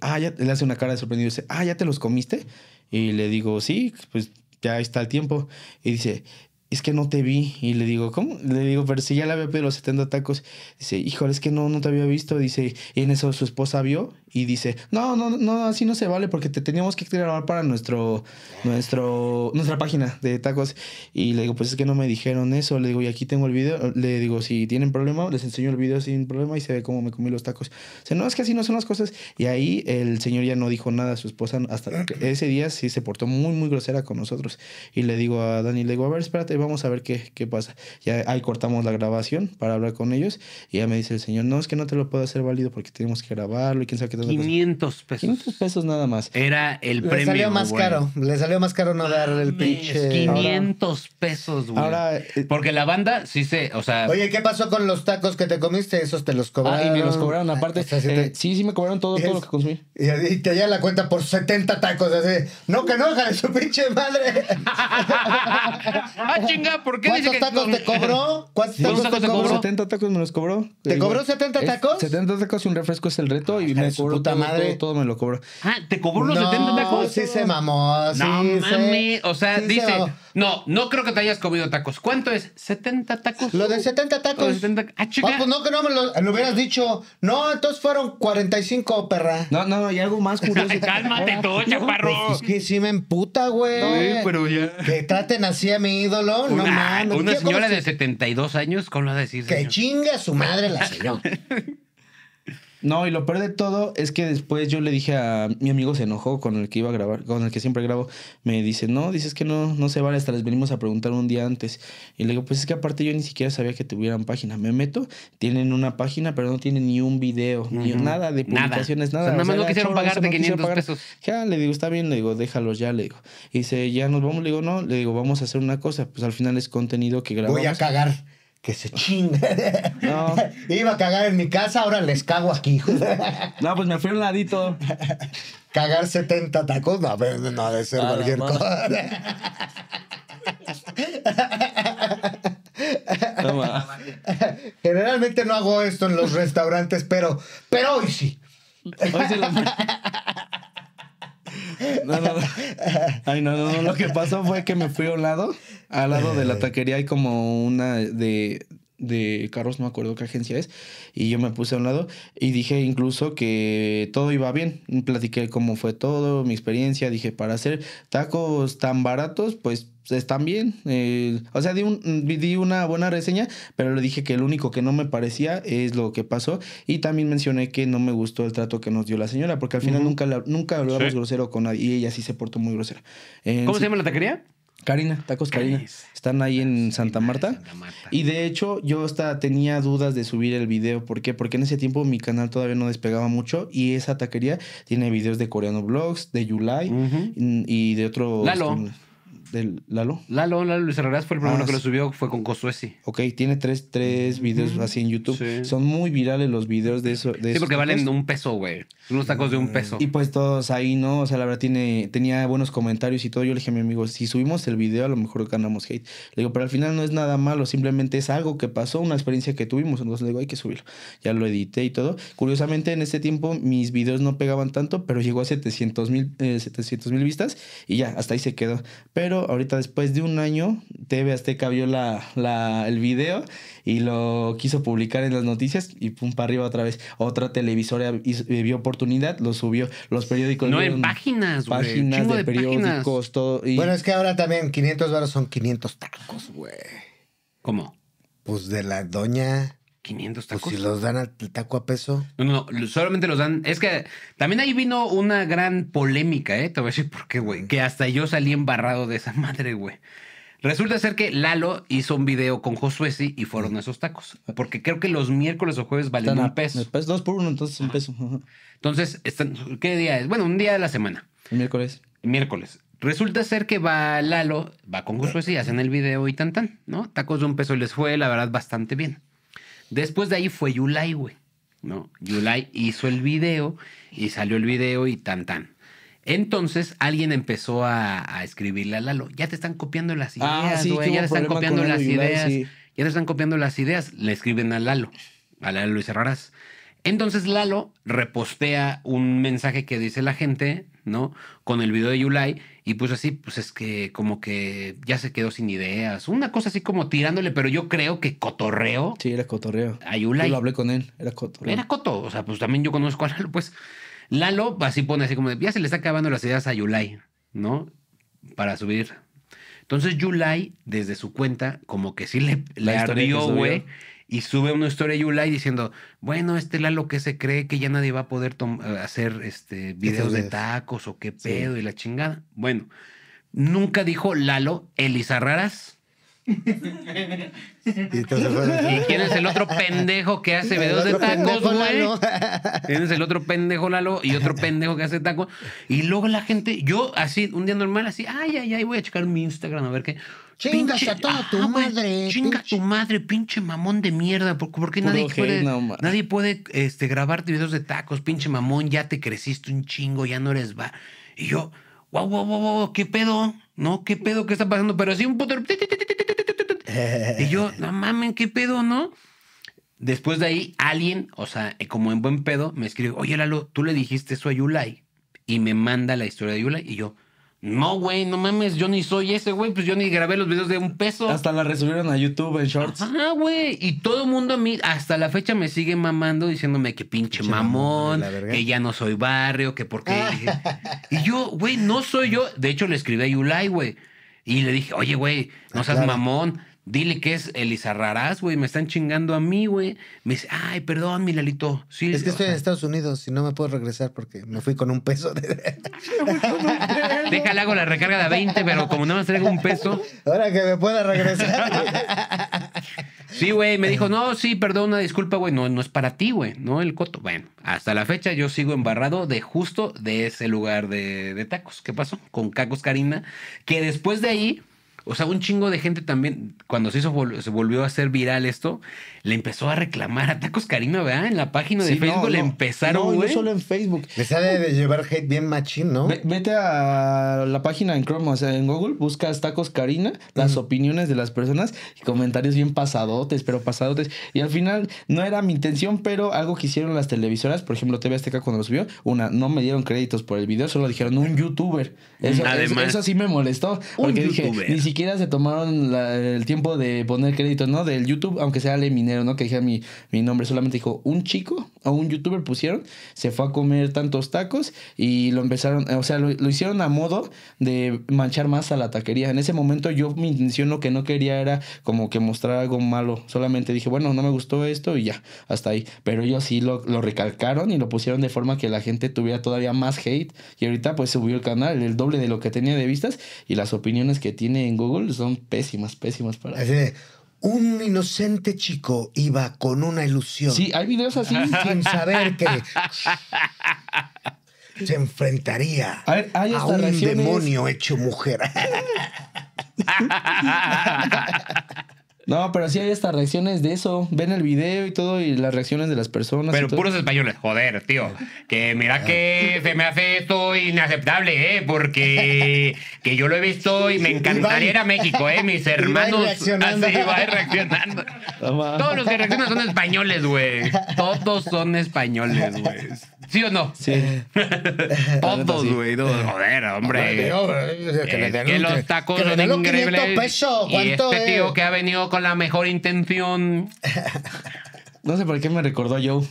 Ah, ya le hace una cara de sorprendido. Dice, ah, ya te los comiste. Y le digo, sí, pues ya está el tiempo. Y dice, es que no te vi. Y le digo, ¿cómo? Le digo, pero si ya la había pedido los 70 tacos. Dice, híjole, es que no, no te había visto. Dice, y en eso su esposa vio y dice, no, no, no, así no se vale porque te teníamos que grabar para nuestro, nuestro, nuestra página de tacos. Y le digo, pues es que no me dijeron eso. Le digo, y aquí tengo el video. Le digo, si tienen problema, les enseño el video sin problema y se ve cómo me comí los tacos. no, es que así no son las cosas. Y ahí el señor ya no dijo nada a su esposa hasta ese día sí se portó muy, muy grosera con nosotros. Y le digo a Dani, le digo, a ver, espérate, vamos a ver qué, qué pasa. Ya ahí cortamos la grabación para hablar con ellos. Y ya me dice el señor, no, es que no te lo puedo hacer válido porque tenemos que grabarlo y quién sabe qué 500 pesos. 500 pesos nada más. Era el le premio. Le salió más caro. Le salió más caro no dar el pinche. 500 pesos, güey. Eh, Porque la banda sí se. O sea. Oye, ¿qué pasó con los tacos que te comiste? Esos te los cobraron. Ah, y me los cobraron aparte. Eh, sí, sí me cobraron todo, lo que consumí. Y, te allá la cuenta por 70 tacos. Así. No, que no, de su pinche madre. ah, chinga, ¿por qué ¿Cuántos tacos te cobró? ¿Cuántos tacos, te cobró? 70 tacos me los cobró. ¿Te, ¿Te cobró 70 tacos? 70 tacos y un refresco es el reto. y me cobró Puta madre. Todo, me lo cobró. Ah, ¿te cobró los 70 tacos? Sí, se mamó. Sí no mami, O sea, dice. no, no creo que te hayas comido tacos. ¿Cuánto es? ¿70 tacos? Lo de 70 tacos. Ah, ah, pues no, que no me lo, hubieras dicho. No, entonces fueron 45, perra. No, no, y algo más curioso. Cálmate, todo, chaparro. es que sí me emputa, güey. No, pero ya. Que traten así a mi ídolo. no mames. Una señora de 72 años, ¿cómo lo va a decir? Que chinga su madre la señora. No, y lo peor de todo es que después yo le dije a mi amigo se enojó con el que iba a grabar, con el que siempre grabo. Me dice, no, dices que no, no se vale, hasta les venimos a preguntar un día antes. Y le digo, pues es que aparte yo ni siquiera sabía que tuvieran página. Me meto, tienen una página, pero no tienen ni un video, ni nada de publicaciones, nada. nada. más lo no quisieron 500 pagar. pesos. Ya, le digo, está bien, le digo, déjalos ya, le digo. Y dice, ya nos vamos, le digo, no, le digo, vamos a hacer una cosa. Pues al final es contenido que grabamos. Voy a cagar que se chinga Iba a cagar en mi casa, ahora les cago aquí. no, pues me fui a un ladito. Cagar 70 tacos, no, pero no de ser cualquier cosa. Generalmente no hago esto en los restaurantes, pero, pero hoy sí. Hoy sí lo... No, no, no. Ay, no, no, no. Lo que pasó fue que me fui a un lado. Al lado de la eh. taquería hay como una de, de carros, no me acuerdo qué agencia es, y yo me puse a un lado y dije incluso que todo iba bien, platiqué cómo fue todo, mi experiencia, dije, para hacer tacos tan baratos, pues están bien, eh, o sea, di, una buena reseña, pero le dije que lo único que no me parecía es lo que pasó y también mencioné que no me gustó el trato que nos dio la señora, porque al final nunca, nunca hablamos grosero con nadie y ella sí se portó muy grosera. ¿Cómo se llama la taquería? Karina, tacos Karina. Están ahí en Santa Marta. Y de hecho, yo hasta tenía dudas de subir el video. ¿Por qué? Porque en ese tiempo mi canal todavía no despegaba mucho. Y esa taquería tiene videos de coreano blogs, de Yulai y de otro del Lalo. Lalo, Lalo Luis Herreras fue el primero ah, que lo subió, fue con Cosuesi. Ok, tiene tres, tres videos así en YouTube. Son muy virales los videos de eso. sí, porque valen de un peso, güey. Unos tacos de un ah, peso. Y pues todos ahí, ¿no? O sea, la verdad tiene, tenía buenos comentarios y todo. Yo le dije a mi amigo, si subimos el video, a lo mejor ganamos hate. Le digo, pero al final no es nada malo, simplemente es algo que pasó, una experiencia que tuvimos. Entonces le digo, hay que subirlo. Ya lo edité y todo. Curiosamente, en ese tiempo mis videos no pegaban tanto, pero llegó a 700 mil eh, mil vistas y ya, hasta ahí se quedó. Pero Ahorita después de un año, TV Azteca vio la, el video y lo quiso publicar en las noticias y pum para arriba otra vez. Otra televisora eh, vio oportunidad, lo subió. Los periódicos. No, en páginas, güey. Páginas de, periódicos, todo. Bueno, es que ahora también 500 baros son 500 tacos, güey. ¿Cómo? Pues de la doña. 500 pues tacos. si los dan al taco a peso. No, no, no, solamente los dan. Es que también ahí vino una gran polémica, ¿eh? Te voy a decir por qué, güey. Que hasta yo salí embarrado de esa madre, güey. Resulta ser que Lalo hizo un video con Josué y fueron esos tacos. Porque creo que los miércoles o jueves valen un peso. Dos por uno, entonces un peso. Entonces, ¿qué día es? Bueno, un día de la semana. El miércoles. miércoles. Resulta ser que va Lalo, va con Josué y hacen el video y tan tan, ¿no? Tacos de un peso les fue, la verdad, bastante bien. Después de ahí fue Yulai, güey. ¿no? Yulai hizo el video y salió el video y tan tan. Entonces alguien empezó a, escribirle a Lalo, ya te están copiando las ah, ideas, güey, ya te están copiando las ideas, ya te están copiando las ideas, le escriben a Lalo, a Lalo y cerrarás. Entonces Lalo repostea un mensaje que dice la gente, ¿no? Con el video de Yulai y pues así, pues es que como que ya se quedó sin ideas. Una cosa así como tirándole, pero yo creo que cotorreo. Sí, era cotorreo. A Yulai. Yo lo hablé con él, era cotorreo. Era coto, o sea, pues también yo conozco a Lalo, pues Lalo así pone así como, de, ya se le está acabando las ideas a Yulai, ¿no? Para subir. Entonces Yulai, desde su cuenta, como que sí le, le güey y sube una historia Yulai diciendo, bueno, este Lalo que se cree que ya nadie va a poder eh, hacer este, videos de tacos o qué pedo y la chingada. Bueno, nunca dijo Lalo Elizarraras. ¿Y, quién es el otro pendejo que hace videos de tacos, güey? ¿Quién es el otro pendejo Lalo y otro pendejo que hace tacos? Y luego la gente, yo así, un día normal, así, ay, ay, ay, voy a checar mi Instagram a ver qué. Chingas a toda tu ah, madre. Chinga tu madre, pinche mamón de mierda. Porque, porque nadie puede, nadie puede este, grabarte videos de tacos, pinche mamón, ya te creciste un chingo, ya no eres va. Y yo, wow, wow, wow, qué pedo, ¿no? ¿Qué pedo ¿Qué está pasando? Pero así un puto. Y yo, no mamen, qué pedo, ¿no? Después de ahí, alguien, o sea, eh, como en buen pedo, me escribe, oye, Lalo, tú le dijiste eso a Yulai. Y me manda la historia de Yulai. Y yo, no, güey, no mames, yo ni soy ese, güey. Pues yo ni grabé los videos de un peso. Hasta la resolvieron a YouTube en shorts. Ah, güey. Y todo el mundo a mí, hasta la fecha, me sigue mamando diciéndome que pinche mamón, que ya no soy barrio, que por qué. y yo, güey, no soy yo. De hecho, le escribí a Yulai, güey. Y le dije, oye, güey, no ah, seas mamón. Dile que es Raraz, güey. Me están chingando a mí, güey. Me dice, ay, perdón, mi Lalito. Sí, es que estoy en Estados Unidos y no me puedo regresar porque me fui con un peso. De... Déjale, hago la recarga de 20, pero como no más traigo un peso. Ahora que me pueda regresar. sí, güey, me dijo, no, sí, perdón, una disculpa, güey, no, no es para ti, güey, no el coto. Bueno, hasta la fecha yo sigo embarrado de justo de ese lugar de, de tacos. ¿Qué pasó? Con Cacos Karina, que después de ahí o sea, un chingo de gente también, cuando se hizo, se volvió a hacer viral esto, le empezó a reclamar a Tacos Karina, ¿verdad? En la página de Facebook le no, empezaron, no, no, solo en Facebook. Les de, llevar hate bien machín, ¿no? vete a la página en Chrome, o sea, en Google, buscas Tacos Karina, las opiniones de las personas y comentarios bien pasadotes, pero pasadotes. Y al final, no era mi intención, pero algo que hicieron las televisoras, por ejemplo, TV Azteca cuando lo subió, una, no me dieron créditos por el video, solo dijeron un youtuber. Eso, eso, sí me molestó, porque dije, ni siquiera se tomaron el tiempo de poner crédito, ¿no? Del YouTube, aunque sea le Minero, ¿no? Que dije mi, mi nombre, solamente dijo un chico o un youtuber pusieron, se fue a comer tantos tacos y lo empezaron, o sea, lo, hicieron a modo de manchar más a la taquería. En ese momento yo mi intención lo que no quería era como que mostrar algo malo, solamente dije, bueno, no me gustó esto y ya, hasta ahí. Pero ellos sí lo, lo recalcaron y lo pusieron de forma que la gente tuviera todavía más hate y ahorita pues subió el canal el doble de lo que tenía de vistas y las opiniones que tiene en Google son pésimas, pésimas para... un inocente chico iba con una ilusión. Sí, hay videos así. Sin saber que se enfrentaría a, un demonio hecho mujer. No, pero sí hay estas reacciones de eso. Ven el video y todo y las reacciones de las personas. Pero puros españoles, joder, tío. Que mira que se me hace esto inaceptable, ¿eh? Porque que yo lo he visto y me encantaría ir a México, ¿eh? Mis hermanos. Así va reaccionando. Todos los que reaccionan son españoles, güey. Todos son españoles, güey. ¿Sí o no? Sí. Todos, güey. Eh. Joder, hombre. que los tacos son increíbles. pesos. Y este tío que ha venido con la mejor intención... No sé por qué me recordó a Joe.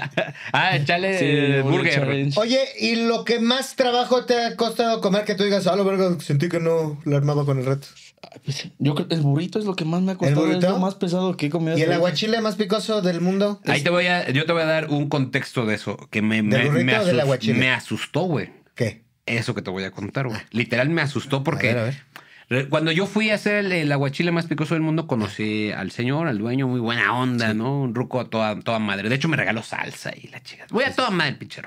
ah, échale burger. Oye, ¿y lo que más trabajo te ha costado comer que tú digas, Ah, lo verga, sentí que no la armaba con el reto? Pues, yo creo que el burrito es lo que más me ha costado. es lo más pesado que he comido. ¿Y el aguachile más picoso del mundo? Ahí te voy a. Yo te voy a dar un contexto de eso. Que me, me, me, asustó, güey. ¿Qué? Eso que te voy a contar, güey. Ah. Literal me asustó porque. Cuando yo fui a hacer el, aguachile más picoso del mundo, conocí al señor, al dueño, muy buena onda, ¿no? Un ruco a toda, toda madre. De hecho, me regaló salsa y la chica. Voy a toda madre, pinche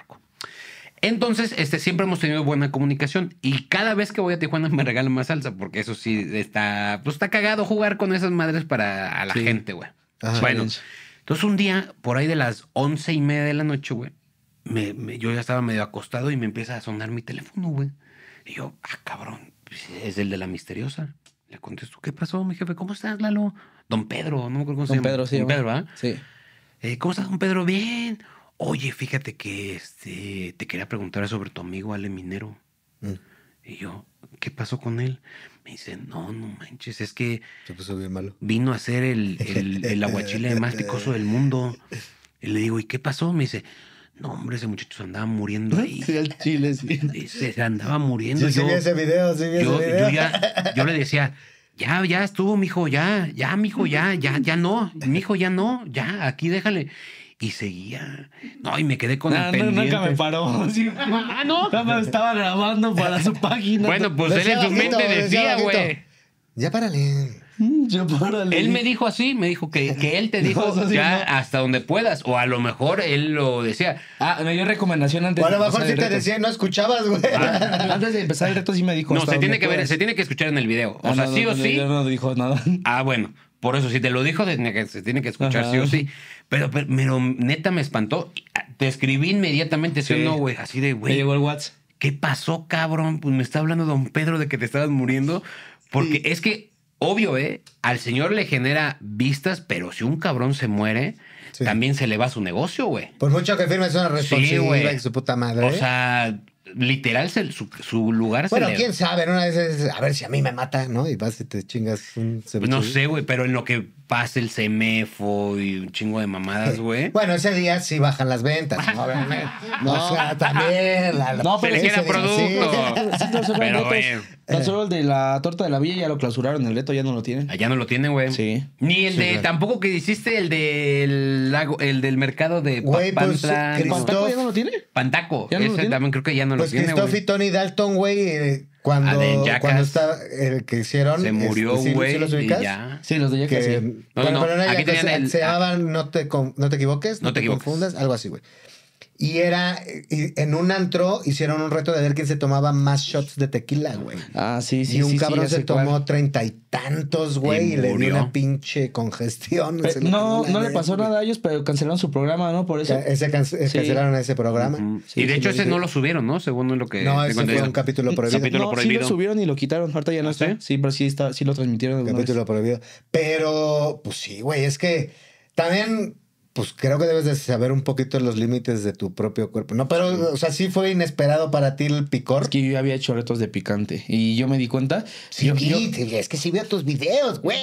entonces, este, siempre hemos tenido buena comunicación y cada vez que voy a Tijuana me regalan más salsa, porque eso sí está, pues está cagado jugar con esas madres para a la gente, güey. bueno, entonces un día, por ahí de las once y media de la noche, güey, yo ya estaba medio acostado y me empieza a sonar mi teléfono, güey. Y yo, ah, cabrón, pues, es el de la misteriosa. Le contesto, ¿qué pasó, mi jefe? ¿Cómo estás, Lalo? Don Pedro, no me acuerdo cómo se llama. Don Pedro, sí. Pedro, ¿ah? Sí. Eh, ¿Cómo estás, don Pedro? Bien oye, fíjate que este, te quería preguntar sobre tu amigo Ale Minero. Mm. Y yo, ¿qué pasó con él? Me dice, no, no manches, es que... malo. Vino a ser el, el, el aguachile más picoso del mundo. Y le digo, ¿y qué pasó? Me dice, no, hombre, ese muchacho se andaba muriendo ahí. Sí, el chile, sí. Se andaba muriendo. Sí, yo, ese video, sí yo, le decía, ya, ya estuvo, mijo, ya, ya, mijo, ya, ya, ya no, mijo, ya no, ya, aquí déjale y seguía. No, y me quedé con el no, Nunca me paró. Ah, no. Estaba, estaba grabando para su página. Bueno, pues él en su mente decía, güey. Ya párale. Mm, ya párale. Él me dijo así, me dijo que, que él te dijo ya hasta donde puedas. O a lo mejor él lo decía. Ah, me dio recomendación antes. Bueno, a lo mejor si te decía, no escuchabas, güey. Ah. antes de empezar el reto sí me dijo. No, se tiene que ver, se tiene que escuchar en el video. O ah, sea, sí o sí. no dijo nada. Ah, bueno. Por eso, si te lo dijo, se tiene que escuchar sí o sí. Pero, pero, pero, neta me espantó. Te escribí inmediatamente, sí. no, güey, así de, güey. ¿Qué pasó, cabrón? Pues me está hablando don Pedro de que te estabas muriendo. Porque es que, obvio, ¿eh? Al señor le genera vistas, pero si un cabrón se muere, también se le va su negocio, güey. Por pues mucho que firme, es una responsabilidad sí, su puta O ¿eh? sea, literal su, lugar bueno, quién sabe, una vez a ver si a mí me mata, ¿no? Y vas y te chingas un No sé, güey, pero en lo que pasa el semefo y un chingo de mamadas, güey. bueno, ese día sí bajan las ventas, ¿no? Obviamente. no, también. La, no, pero se le producto. pero, Solo el de la torta de la villa ya lo clausuraron, el leto ya no lo tienen. Ah, ya no lo tienen, güey. Sí. Ni el de, tampoco que hiciste el del el del mercado de Güey, pues, Pantaco ya no lo tiene. Pantaco, ese también creo que ya no pues tiene, Christoph y Tony Dalton, güey, eh, cuando, cuando está, el que hicieron. Se murió, este, güey. ¿sí, los sí, los de Jackass. Sí. No, no, aquí tenían se, el, llamaban no te, no te equivoques, no, te, te confundas, algo así, güey. Y era, eh, en un antro hicieron un reto de ver quién se tomaba más shots de tequila, güey. Ah, sí, sí. Y un cabrón se tomó treinta y tantos, güey, y, le dio una pinche congestión. Eh, no, no le pasó nada a ellos, pero cancelaron su programa, ¿no? Por eso. Ese eh, Cancelaron ese programa. y de hecho, ese no lo subieron, ¿no? Según lo que. No, ese fue un capítulo prohibido. Capítulo Sí lo subieron y lo quitaron. Ahorita ya no ¿Ah, está. sí, pero sí, está, sí lo transmitieron. Capítulo prohibido. Pero, pues sí, güey, es que también pues creo que debes de saber un poquito los límites de tu propio cuerpo. No, pero, o sea, sí fue inesperado para ti el picor. Es que yo había hecho retos de picante y yo me di cuenta. Sí, es que sí veo tus videos, güey.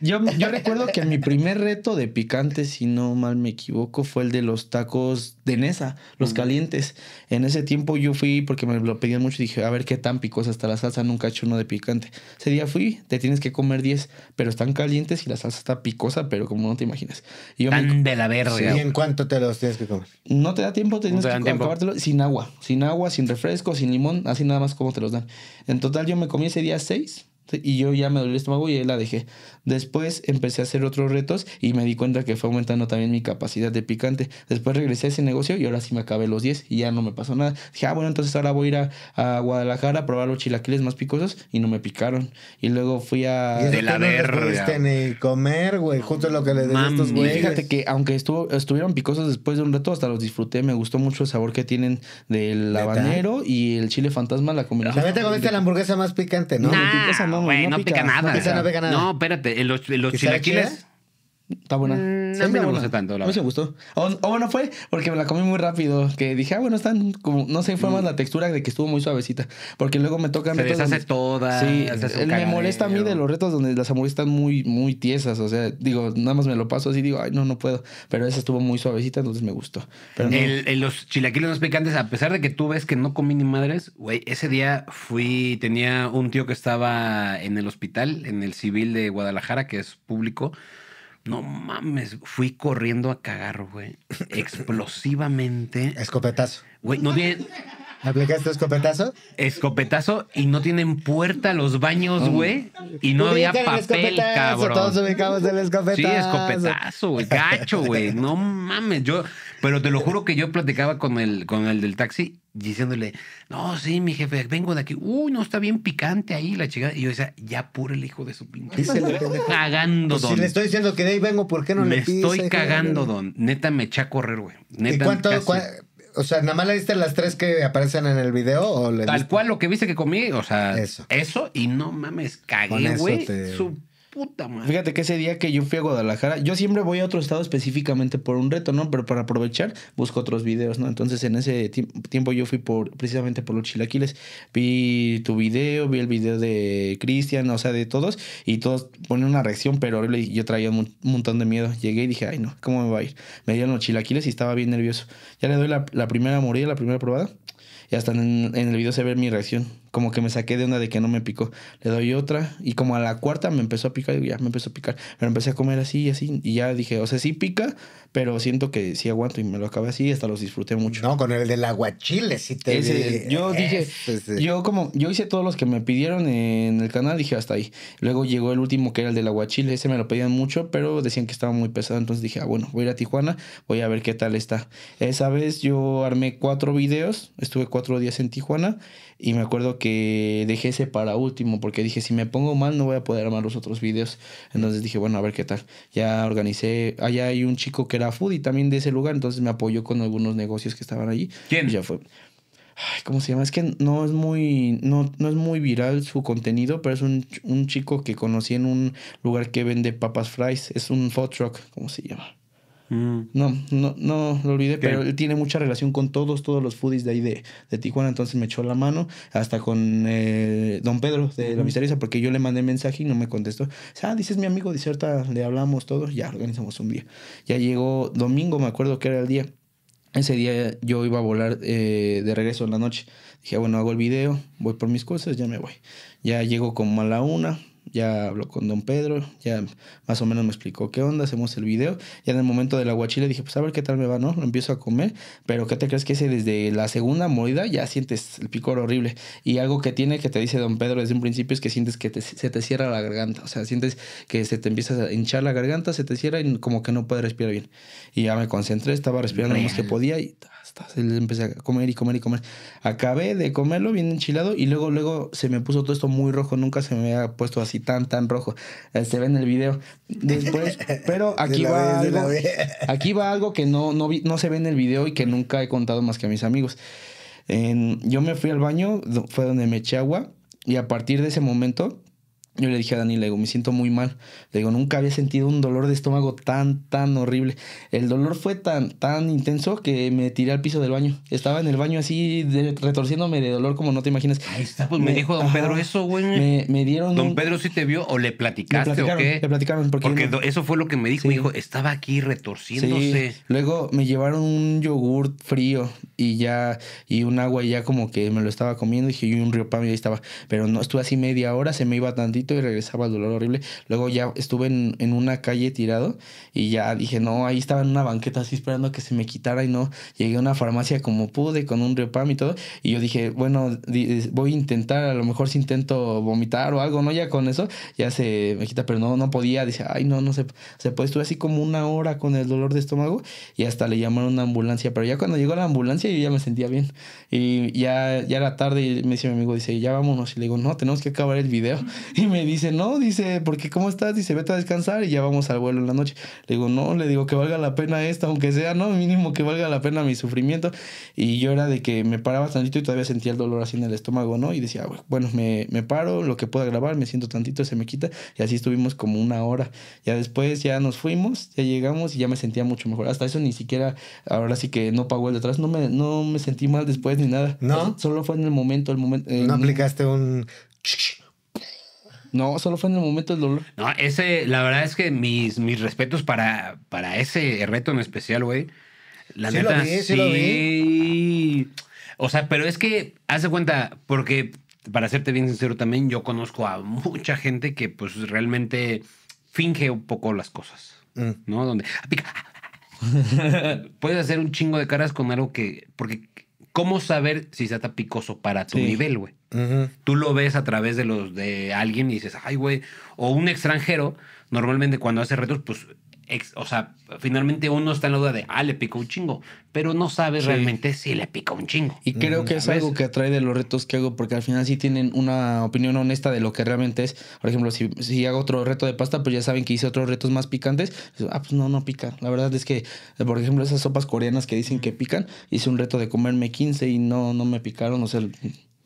Yo, yo recuerdo que mi primer reto de picante, si no mal me equivoco, fue el de los tacos de Nesa, los calientes. En ese tiempo yo fui porque me lo pedían mucho y dije, a ver qué tan picosa está la salsa, nunca he hecho uno de picante. Ese día fui, te tienes que comer 10, pero están calientes y la salsa está picosa, pero como no te imaginas. tan de la verga. ¿Y en cuánto te los tienes que comer? No te da tiempo, tienes que acabártelos sin agua, sin agua, sin refresco, sin limón, así nada más como te los dan. En total yo me comí ese día 6 y yo ya me dolía el estómago y ahí la dejé. Después empecé a hacer otros retos y me di cuenta que fue aumentando también mi capacidad de picante. Después regresé a ese negocio y ahora sí me acabé los 10 y ya no me pasó nada. Dije, ah, bueno, entonces ahora voy a ir a, Guadalajara a probar los chilaquiles más picosos y no me picaron. Y luego fui a... de la no ni comer, güey. Justo lo que le dije estos güeyes. Fíjate que aunque estuvo, estuvieron picosos después de un reto hasta los disfruté. Me gustó mucho el sabor que tienen del habanero y el chile fantasma, la combinación. También te comiste la hamburguesa más picante, ¿no? no, güey, No pica nada. No, espérate los, en los Está buena. Mm, no me gustó tanto, gustó. O, bueno, fue porque me la comí muy rápido. Que dije, ah, bueno, están como, no sé, fue más mm. la textura de que estuvo muy suavecita. Porque luego me tocan. Se deshace toda. Sí, me molesta a mí de los retos donde las amores están muy, muy tiesas. O sea, digo, nada más me lo paso así digo, ay, no, no puedo. Pero esa estuvo muy suavecita, entonces me gustó. En los chilaquiles no picantes, a pesar de que tú ves que no comí ni madres, güey, ese día fui, tenía un tío que estaba en el hospital, en el civil de Guadalajara, que es público. No mames, fui corriendo a cagar, güey. Explosivamente. Escopetazo. Güey, no bien. ¿Aplicaste escopetazo? Escopetazo y no tienen puerta los baños, güey. Y no había papel, cabrón. Todos ubicamos el escopetazo. Sí, escopetazo, güey. Gacho, güey. No mames. Yo, pero te lo juro que yo platicaba con el, con el del taxi diciéndole, no, sí, mi jefe, vengo de aquí. Uy, no, está bien picante ahí la chica. Y yo decía, ya pura el hijo de su pinche. cagando, pues don. Si le estoy diciendo que de ahí vengo, ¿por qué no le Me estoy cagando, don. Neta, me echa a correr, güey. ¿Y cuánto? o sea, nada más le diste las tres que aparecen en el video o le Tal cual lo que viste que comí, o sea, eso, eso y no mames, cagué, güey puta madre. Fíjate que ese día que yo fui a Guadalajara, yo siempre voy a otro estado específicamente por un reto, ¿no? Pero para aprovechar, busco otros videos, ¿no? Entonces en ese tiempo yo fui por precisamente por los chilaquiles. Vi tu video, vi el video de Cristian, o sea, de todos, y todos ponen una reacción, pero yo traía un montón de miedo. Llegué y dije, ay no, ¿cómo me va a ir? Me dieron los chilaquiles y estaba bien nervioso. Ya le doy la, primera morida la primera probada. Y hasta en el video se ve mi reacción como que me saqué de una de que no me picó. Le doy otra y como a la cuarta me empezó a picar y ya me empezó a picar. Pero empecé a comer así y así y ya dije, o sea, sí pica, pero siento que sí aguanto y me lo acabé así y hasta los disfruté mucho. No, con el del aguachile sí te Yo dije, yo como, yo hice todos los que me pidieron en el canal, dije hasta ahí. Luego llegó el último que era el del aguachile, ese me lo pedían mucho, pero decían que estaba muy pesado, entonces dije, ah, bueno, voy a ir a Tijuana, voy a ver qué tal está. Esa vez yo armé cuatro videos, estuve cuatro días en Tijuana y me acuerdo que dejé ese para último porque dije, si me pongo mal no voy a poder armar los otros videos. Entonces dije, bueno, a ver qué tal. Ya organicé, allá hay un chico que era food y también de ese lugar, entonces me apoyó con algunos negocios que estaban allí. ¿Quién? ya fue. Ay, ¿Cómo se llama? Es que no es muy, no, no es muy viral su contenido, pero es un, un, chico que conocí en un lugar que vende papas fries. Es un food truck, ¿cómo se llama? Mm. No, no, no lo olvidé, pero él tiene mucha relación con todos, todos los foodies de ahí de, Tijuana. Entonces me echó la mano, hasta con eh, Don Pedro de La Misteriosa, porque yo le mandé mensaje y no me contestó. Ah, dices mi amigo, diserta, le hablamos todos, ya organizamos un día. Ya llegó domingo, me acuerdo que era el día. Ese día yo iba a volar eh, de regreso en la noche. Dije, ah, bueno, hago el video, voy por mis cosas, ya me voy. Ya llego como a la una, ya habló con don Pedro, ya más o menos me explicó qué onda, hacemos el video. Ya en el momento del aguachile dije, pues a ver qué tal me va, ¿no? Lo empiezo a comer, pero ¿qué te crees que ese desde la segunda mordida ya sientes el picor horrible? Y algo que tiene que te dice don Pedro desde un principio es que sientes que se te cierra la garganta, o sea, sientes que se te empieza a hinchar la garganta, se te cierra y como que no puedes respirar bien. Y ya me concentré, estaba respirando lo más que podía y hasta empecé a comer y comer y comer. Acabé de comerlo bien enchilado y luego, luego se me puso todo esto muy rojo. Nunca se me había puesto así tan, tan rojo. Eh, se ve en el video. Después, pero aquí va algo. Aquí va algo que no, no, se ve en el video y que nunca he contado más que a mis amigos. yo me fui al baño, fue donde me eché agua y a partir de ese momento yo le dije a Dani, le digo, me siento muy mal. Le digo, nunca había sentido un dolor de estómago tan, tan horrible. El dolor fue tan, tan intenso que me tiré al piso del baño. Estaba en el baño así, retorciéndome de dolor como no te imaginas. Ahí está, pues me, dijo don Pedro eso, güey. Me, dieron... ¿Don Pedro sí te vio o le platicaste o qué? Le platicaron. Porque, porque eso fue lo que me dijo. Me dijo, estaba aquí retorciéndose. Luego me llevaron un yogurt frío y ya, y un agua y ya como que me lo estaba comiendo. Dije, y un río riopam y ahí estaba. Pero no, estuve así media hora, se me iba tantito y regresaba al dolor horrible. Luego ya estuve en, una calle tirado y ya dije, no, ahí estaba en una banqueta así esperando que se me quitara y no. Llegué a una farmacia como pude con un riopam y todo. Y yo dije, bueno, eh, voy a intentar, a lo mejor si intento vomitar o algo, ¿no? Ya con eso ya se me quita, pero no, no podía. Dice, ay, no, no se, se puede. Estuve así como una hora con el dolor de estómago y hasta le llamaron una ambulancia. Pero ya cuando llegó la ambulancia yo ya me sentía bien. Y ya, ya era tarde y me dice mi amigo, dice, ya vámonos. Y le digo, no, tenemos que acabar el video. Y me dice, no, dice, porque ¿cómo estás? Dice, vete a descansar y ya vamos al vuelo en la noche. Le digo, no, le digo que valga la pena esto, aunque sea, ¿no? Mínimo que valga la pena mi sufrimiento. Y yo era de que me paraba tantito y todavía sentía el dolor así en el estómago, ¿no? Y decía, ah, bueno, me, me paro, lo que pueda grabar, me siento tantito, se me quita. Y así estuvimos como una hora. Ya después ya nos fuimos, ya llegamos y ya me sentía mucho mejor. Hasta eso ni siquiera, ahora sí que no pagó el detrás, no me, no me sentí mal después ni nada. No. Solo fue en el momento, el momento. ¿No aplicaste un... No, solo fue en el momento del dolor. No, ese, la verdad es que mis, mis respetos para, para ese reto en especial, güey. La neta, sí. O sea, pero es que, haz cuenta, porque para serte bien sincero también, yo conozco a mucha gente que pues realmente finge un poco las cosas, mm. ¿no? Donde ah, puedes hacer un chingo de caras con algo que, porque ¿cómo saber si está picoso para tu nivel, güey? Tú lo ves a través de los de alguien y dices, ay, güey. O un extranjero, normalmente cuando hace retos, pues, o sea, finalmente uno está en la duda de, ah, le picó un chingo. Pero no sabes realmente si le pica un chingo. Y creo que es algo que atrae de los retos que hago, porque al final sí tienen una opinión honesta de lo que realmente es. Por ejemplo, si, si hago otro reto de pasta, pues ya saben que hice otros retos más picantes. Ah, pues no, no pica. La verdad es que, por ejemplo, esas sopas coreanas que dicen que pican, hice un reto de comerme 15 y no, no me picaron. O sea,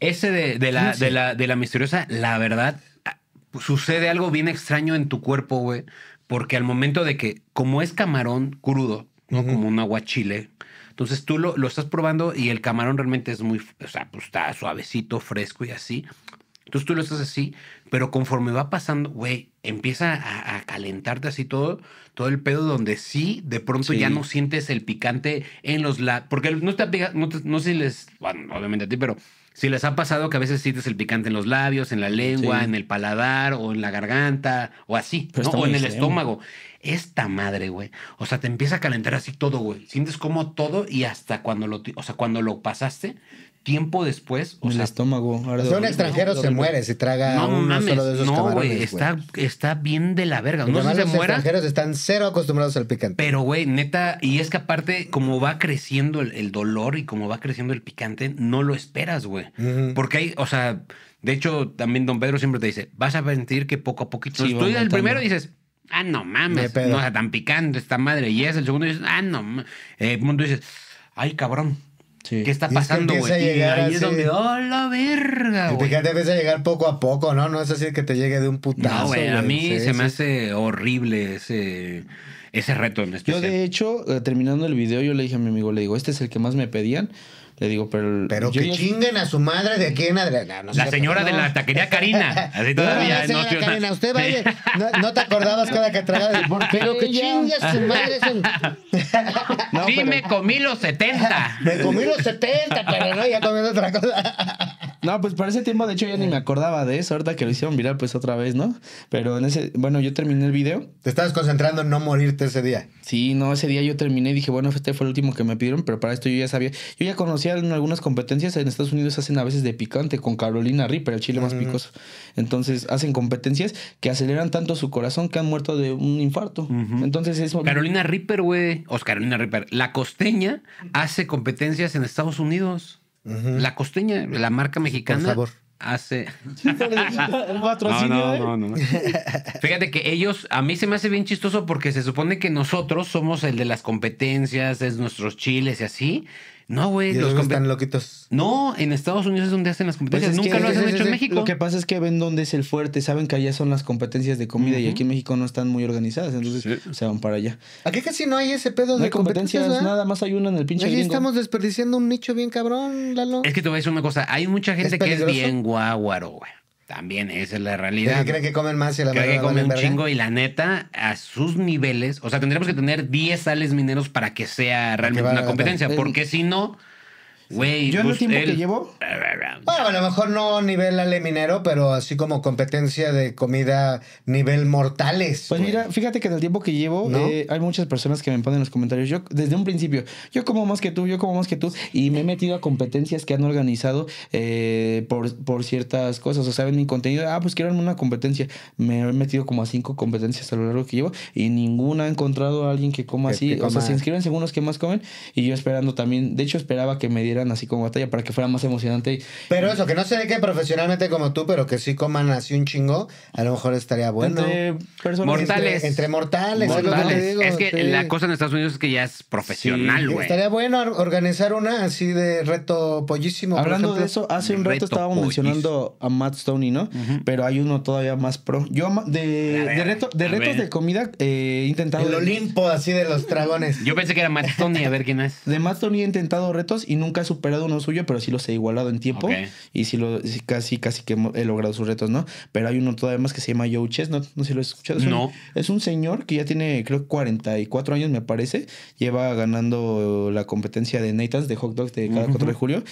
ese de, la, de, la, de la misteriosa, la verdad, ah, sucede algo bien extraño en tu cuerpo, güey. Porque al momento de que, como es camarón crudo, Como un aguachile. Entonces tú lo, lo, estás probando y el camarón realmente es muy, o sea, pues está suavecito, fresco y así. Entonces tú lo estás así, pero conforme va pasando, güey, empieza a, calentarte así todo, todo el pedo donde sí, de pronto ya no sientes el picante en los labios. Porque no, te, no, no sé si les, obviamente a ti, pero si les ha pasado que a veces sientes el picante en los labios, en la lengua, en el paladar o en la garganta o así, o en el estómago. Esta madre, güey. O sea, te empieza a calentar así todo, güey. Sientes como todo y hasta cuando lo, o sea, cuando lo pasaste, tiempo después. O el estómago. si un extranjero se muere se traga uno de esos no, güey, está, bien de la verga. No se los extranjeros están cero acostumbrados al picante. Pero, güey, neta, y es que aparte, como va creciendo el, dolor y como va creciendo el picante, no lo esperas, güey. Porque hay, o sea, de hecho, también don Pedro siempre te dice, vas a sentir que poco a poquito... Si tú el primero dices... Ah, no mames, no o sea, tan picante esta madre. Y es el segundo, dices, ah, no. Eh, el mundo dices, ay, cabrón, ¿Qué está pasando, güey? ahí es donde, ¡oh, la verga! te empieza a llegar poco a poco, ¿no? No es así que te llegue de un putazo. No, güey, a mí se me hace horrible ese, ese reto en especial. Yo, de hecho, eh, terminando el video, yo le dije a mi amigo, le digo, este es el que más me pedían le digo, pero. Pero que chinguen a su madre de aquí en Adriana. No, la señora de la taquería Karina. Así todavía. No, señora Karina, usted vaya. No, te acordabas cada que tragabas. Pero que chingue a su madre. sí, me comí los 70. Me comí los 70, pero no, ya comiendo otra cosa. No, pues para ese tiempo, de hecho, ya ni me eh. acordaba de eso. Ahorita que lo hicieron viral, pues otra vez, ¿no? Pero en ese, bueno, yo terminé el video. Te estabas concentrando en no morirte ese día. Sí, no, ese día yo terminé y dije, bueno, este fue el último que me pidieron, pero para esto yo ya sabía. Yo ya conocía en algunas competencias. En Estados Unidos hacen a veces de picante con Carolina Ripper, el chile más mm. picoso. Entonces hacen competencias que aceleran tanto su corazón que han muerto de un infarto. Entonces eso. Carolina Ripper, güey. O Carolina Ripper, La costeña hace competencias en Estados Unidos. La costeña, la marca mexicana. Hace. Fíjate que ellos, a mí se me hace bien chistoso porque se supone que nosotros somos el de las competencias, es nuestros chiles y así. No, güey. Los están loquitos. No, en Estados Unidos es donde hacen las pues competencias. Nunca lo han hecho en México. Lo que pasa es que ven dónde es el fuerte. Saben que allá son las competencias de comida y aquí en México no están muy organizadas. Entonces se van para allá. Aquí casi no hay ese pedo de competencias. nada más hay una en el pinche Aquí estamos desperdiciando un nicho bien cabrón, Lalo. Es que te voy a decir una cosa. Hay mucha gente que es bien guaguaro, güey. También esa es la realidad. ¿Creen que comen más y la Creo que comen un chingo y la neta, a sus niveles, o sea, tendríamos que tener 10 sales mineros para que sea realmente una competencia, pues, porque si no, Güey, yo en el tiempo que llevo. Bueno, a lo mejor no nivel aleminero minero, pero así como competencia de comida nivel mortales. Pues mira, fíjate que en el tiempo que llevo, eh, hay muchas personas que me ponen en los comentarios. Yo, desde un principio, yo como más que tú, yo como más que tú, y me he metido a competencias que han organizado eh, por, ciertas cosas. O sea, en mi contenido, ah, pues quiero una competencia. Me he metido como a cinco competencias a lo largo que llevo y ninguna ha encontrado a alguien que coma así. O sea, se inscriben según los que más comen y yo esperando también. De hecho, esperaba que me dieran así como batalla para que fuera más emocionante. Pero eso, que no se que profesionalmente como tú, pero que sí coman así un chingo, a lo mejor estaría bueno. Entre Mortales. Entre, mortales. Es, que, es que la cosa en Estados Unidos es que ya es profesional, güey. estaría bueno organizar una así de reto pollísimo. Hablando de eso, hace un reto estábamos mencionando a Matt Stoney, ¿no? Pero hay uno todavía más pro. Yo de, de, reto, de retos de comida eh, he eh, intentado... El Olimpo así de los dragones. Yo pensé que era Matt Stoney, a ver quién es. De Matt Stoney he intentado retos y nunca superado uno suyo, pero sí los he igualado en tiempo. Y sí, lo, sí, casi, casi que he logrado sus retos, ¿no? Pero hay uno todavía más que se llama Joe Chess, No, no sé si lo he escuchado. Es no. Un, es un señor que ya tiene, creo, 44 años, me parece. Lleva ganando la competencia de Nathan's de hot dogs de cada 4 de julio.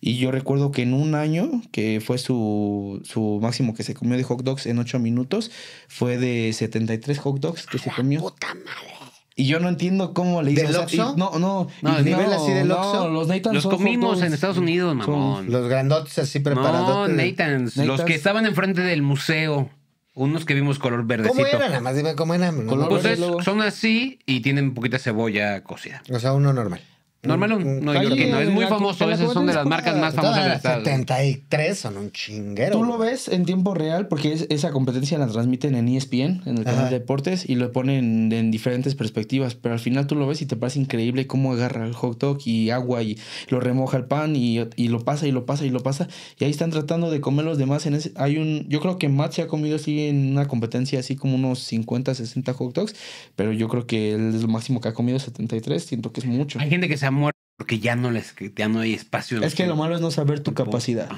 Y yo recuerdo que en un año, que fue su, su máximo que se comió de hot dogs en 8 minutos, fue de 73 hot dogs que se comió. ¡Puta madre! Y yo no entiendo cómo le hizo. ¿Del o No, no. el nivel así los Nathan's. Los comimos en Estados Unidos, mamón. Los grandotes así preparados. No, Nathan's, Los que estaban enfrente del museo. Unos que vimos color verdecito. ¿Cómo más dime cómo eran. pues son así y tienen poquita cebolla cocida. O sea, uno normal. Normal, no, es muy famoso. son de las marcas más famosas del estado. 73 son un chinguero. Tú lo ves en tiempo real porque esa competencia la transmiten en ESPN, en el canal de deportes, y lo ponen en diferentes perspectivas. Pero al final tú lo ves y te parece increíble cómo agarra el hot dog y agua y lo remoja el pan y, y lo pasa y lo pasa y lo pasa. Y ahí están tratando de comer los demás. En ese, hay un, yo creo que Matt se ha comido así en una competencia así como unos 50, 60 hot dogs, pero yo creo que él es lo máximo que ha comido 73. Siento que es mucho. Hay gente que se ha muerto porque ya no les ya no hay espacio. es que lo malo es no saber tu capacidad.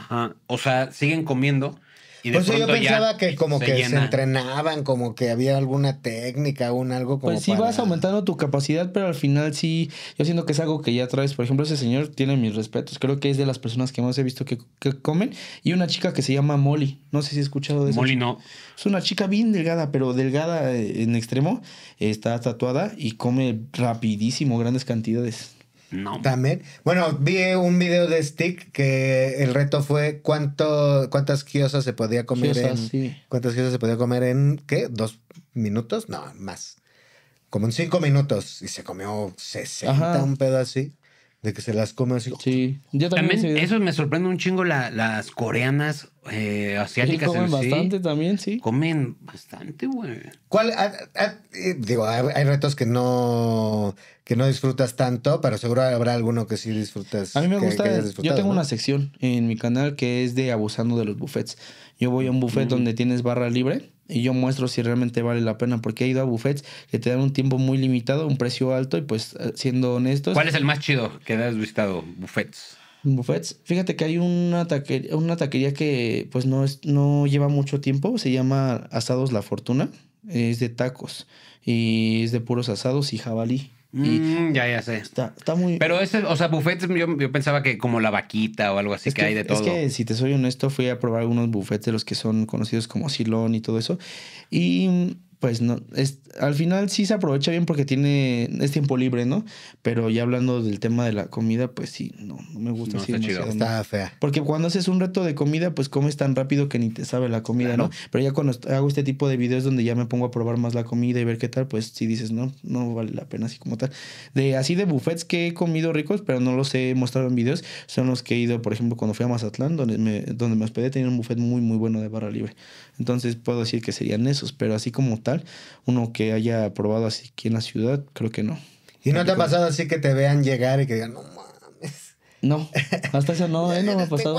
O sea, siguen comiendo. Y después. yo pensaba que como que se entrenaban, como que había alguna técnica, un algo como. Pues sí, vas aumentando tu capacidad, pero al final sí, yo siento que es algo que ya traes. Por ejemplo, ese señor tiene mis respetos. Creo que es de las personas que más he visto que, comen. Y una chica que se llama Molly. No sé si he escuchado de eso. Molly no. Es una chica bien delgada, pero delgada eh, en extremo. Está tatuada y come rapidísimo, grandes cantidades. No. También. Bueno, vi un video de Stick que el reto fue cuánto, cuántas kiosas se podía comer en. ¿Cuántas kiosas se podía comer en qué? ¿Dos minutos? No, más. Como en cinco minutos. Y se comió 60, un pedo así de que se las coman Sí, también. eso me sorprende un chingo las coreanas eh, asiáticas. comen bastante también, sí. Comen bastante, güey. ¿Cuál? Ah, ah, eh, digo, hay retos que no que no disfrutas tanto, pero seguro habrá alguno que sí disfrutas. A mí me gusta. yo tengo una sección en mi canal que es de abusando de los buffets. Yo voy a un buffet mm. donde tienes barra libre y yo muestro si realmente vale la pena, porque he ido a buffets que te dan un tiempo muy limitado, un precio alto y pues eh, siendo honestos. ¿Cuál es el más chido que has visitado? Buffets. Buffets. Fíjate que hay una taquería, una taquería que pues no, es, no lleva mucho tiempo, se llama Asados La Fortuna, es de tacos y es de puros asados y jabalí. Mm, ya, ya sé. Está, está, muy. Pero ese, o sea, bufetes yo, pensaba que como la vaquita o algo así que, hay de todo. Es que, si te soy honesto, fui a probar algunos bufetes de los que son conocidos como Silón y todo eso. Y mm, pues no, es, al final sí se aprovecha bien porque tiene, es tiempo libre, ¿no? Pero ya hablando del tema de la comida, pues sí, no, no me gusta. así está, fea. Porque cuando haces un reto de comida, pues comes tan rápido que ni te sabe la comida, ¿no? Pero ya cuando hago este tipo de videos donde ya me pongo a probar más la comida y ver qué tal, pues sí dices, no, no vale la pena así como tal. De así de buffets que he comido ricos, pero no los he mostrado en videos, son los que he ido, por ejemplo, cuando fui a Mazatlán, donde me, donde me hospedé, tenía un buffet muy, muy bueno de barra libre. Entonces puedo decir que serían esos, pero así como tal. Uno que haya probado así aquí en la ciudad, creo que no. ¿Y no te ha pasado así que te vean llegar y que digan, no mames? No, hasta eso no, ¿eh? no me ha este pasado.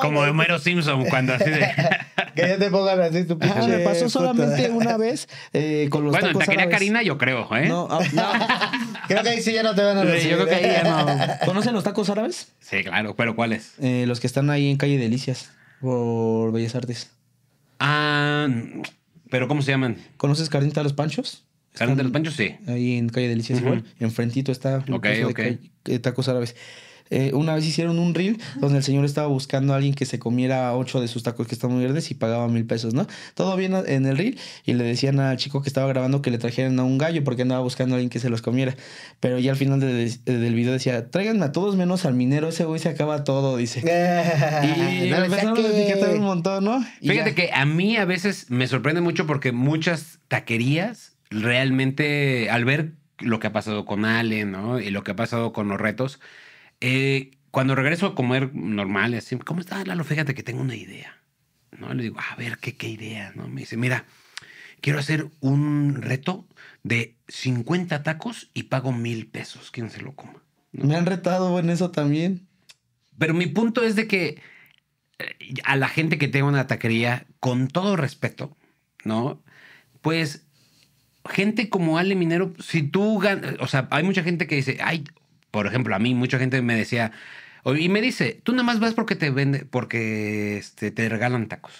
Como de Homero Simpson cuando así de... que ya te pongan así tu pinche. Ah, me pasó solamente una vez eh, con los Bueno, tacos en Taquería Karina yo creo, ¿eh? No, ah, no. creo que ahí sí ya no te van a recibir. Yo creo que ahí ya no. ¿eh? ¿Conocen los tacos árabes? Sí, claro, pero ¿cuáles? los que están ahí en Calle Delicias por Bellas Artes. Ah, ¿Pero cómo se llaman? ¿Conoces de los Panchos? Carnita los Panchos, sí. Ahí en Calle Delicias igual. Enfrentito está. Ok, ok. De eh, tacos árabes. Eh, una vez hicieron un reel donde el señor estaba buscando a alguien que se comiera ocho de sus tacos que están muy verdes y pagaba mil pesos, ¿no? Todo bien en el reel y le decían al chico que estaba grabando que le trajeran a un gallo porque andaba buscando a alguien que se los comiera. Pero ya al final del video decía, tráiganme a todos menos al minero, ese güey se acaba todo, dice. y empezaron un montón, ¿no? Fíjate que a mí a veces me sorprende mucho porque muchas taquerías realmente al ver lo que ha pasado con Ale, ¿no? Y lo que ha pasado con los retos, eh, cuando regreso a comer normal, así, ¿cómo está Lalo? Fíjate que tengo una idea. ¿No? Le digo, a ver, ¿qué, qué idea? ¿No? Me dice, mira, quiero hacer un reto de 50 tacos y pago mil pesos. ¿Quién se lo coma? Me han retado en eso también. Pero mi punto es de que eh, a la gente que tenga una taquería, con todo respeto, ¿no? Pues gente como Ale Minero, si tú ganas, o sea, hay mucha gente que dice, ay, por ejemplo, a mí mucha gente me decía, y me dice, tú nada más vas porque te porque este, te regalan tacos,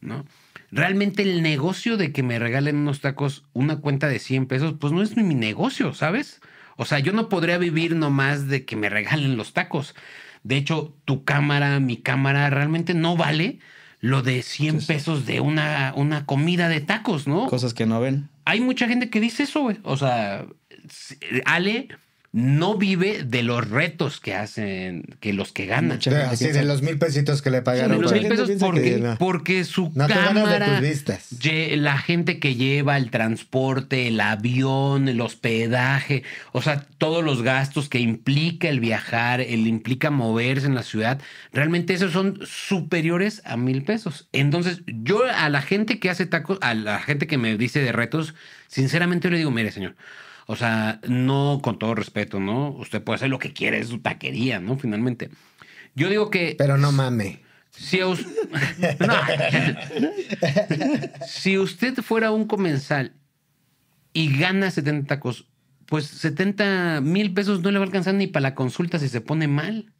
¿no? Realmente el negocio de que me regalen unos tacos, una cuenta de 100 pesos, pues no es mi negocio, ¿sabes? O sea, yo no podría vivir nomás de que me regalen los tacos. De hecho, tu cámara, mi cámara, realmente no vale lo de 100 pesos de una, una comida de tacos, ¿no? Cosas que no ven. Hay mucha gente que dice eso, güey. O sea, Ale no vive de los retos que hacen, que los que ganan. sí, de los mil pesitos que le pagaron. de los mil pesos porque, porque su no cámara, de la gente que lleva el transporte, el avión, el hospedaje, o sea, todos los gastos que implica el viajar, el implica moverse en la ciudad, realmente esos son superiores a mil pesos. Entonces, yo a la gente que hace tacos, a la gente que me dice de retos, sinceramente le digo, mire señor, o sea, no con todo respeto, ¿no? Usted puede hacer lo que quiere, es su taquería, ¿no? Finalmente. Yo digo que. Pero no mame. Si, usted, fuera un comensal y gana 70 tacos, pues 70 mil pesos no le va a alcanzar ni para la consulta si se pone mal.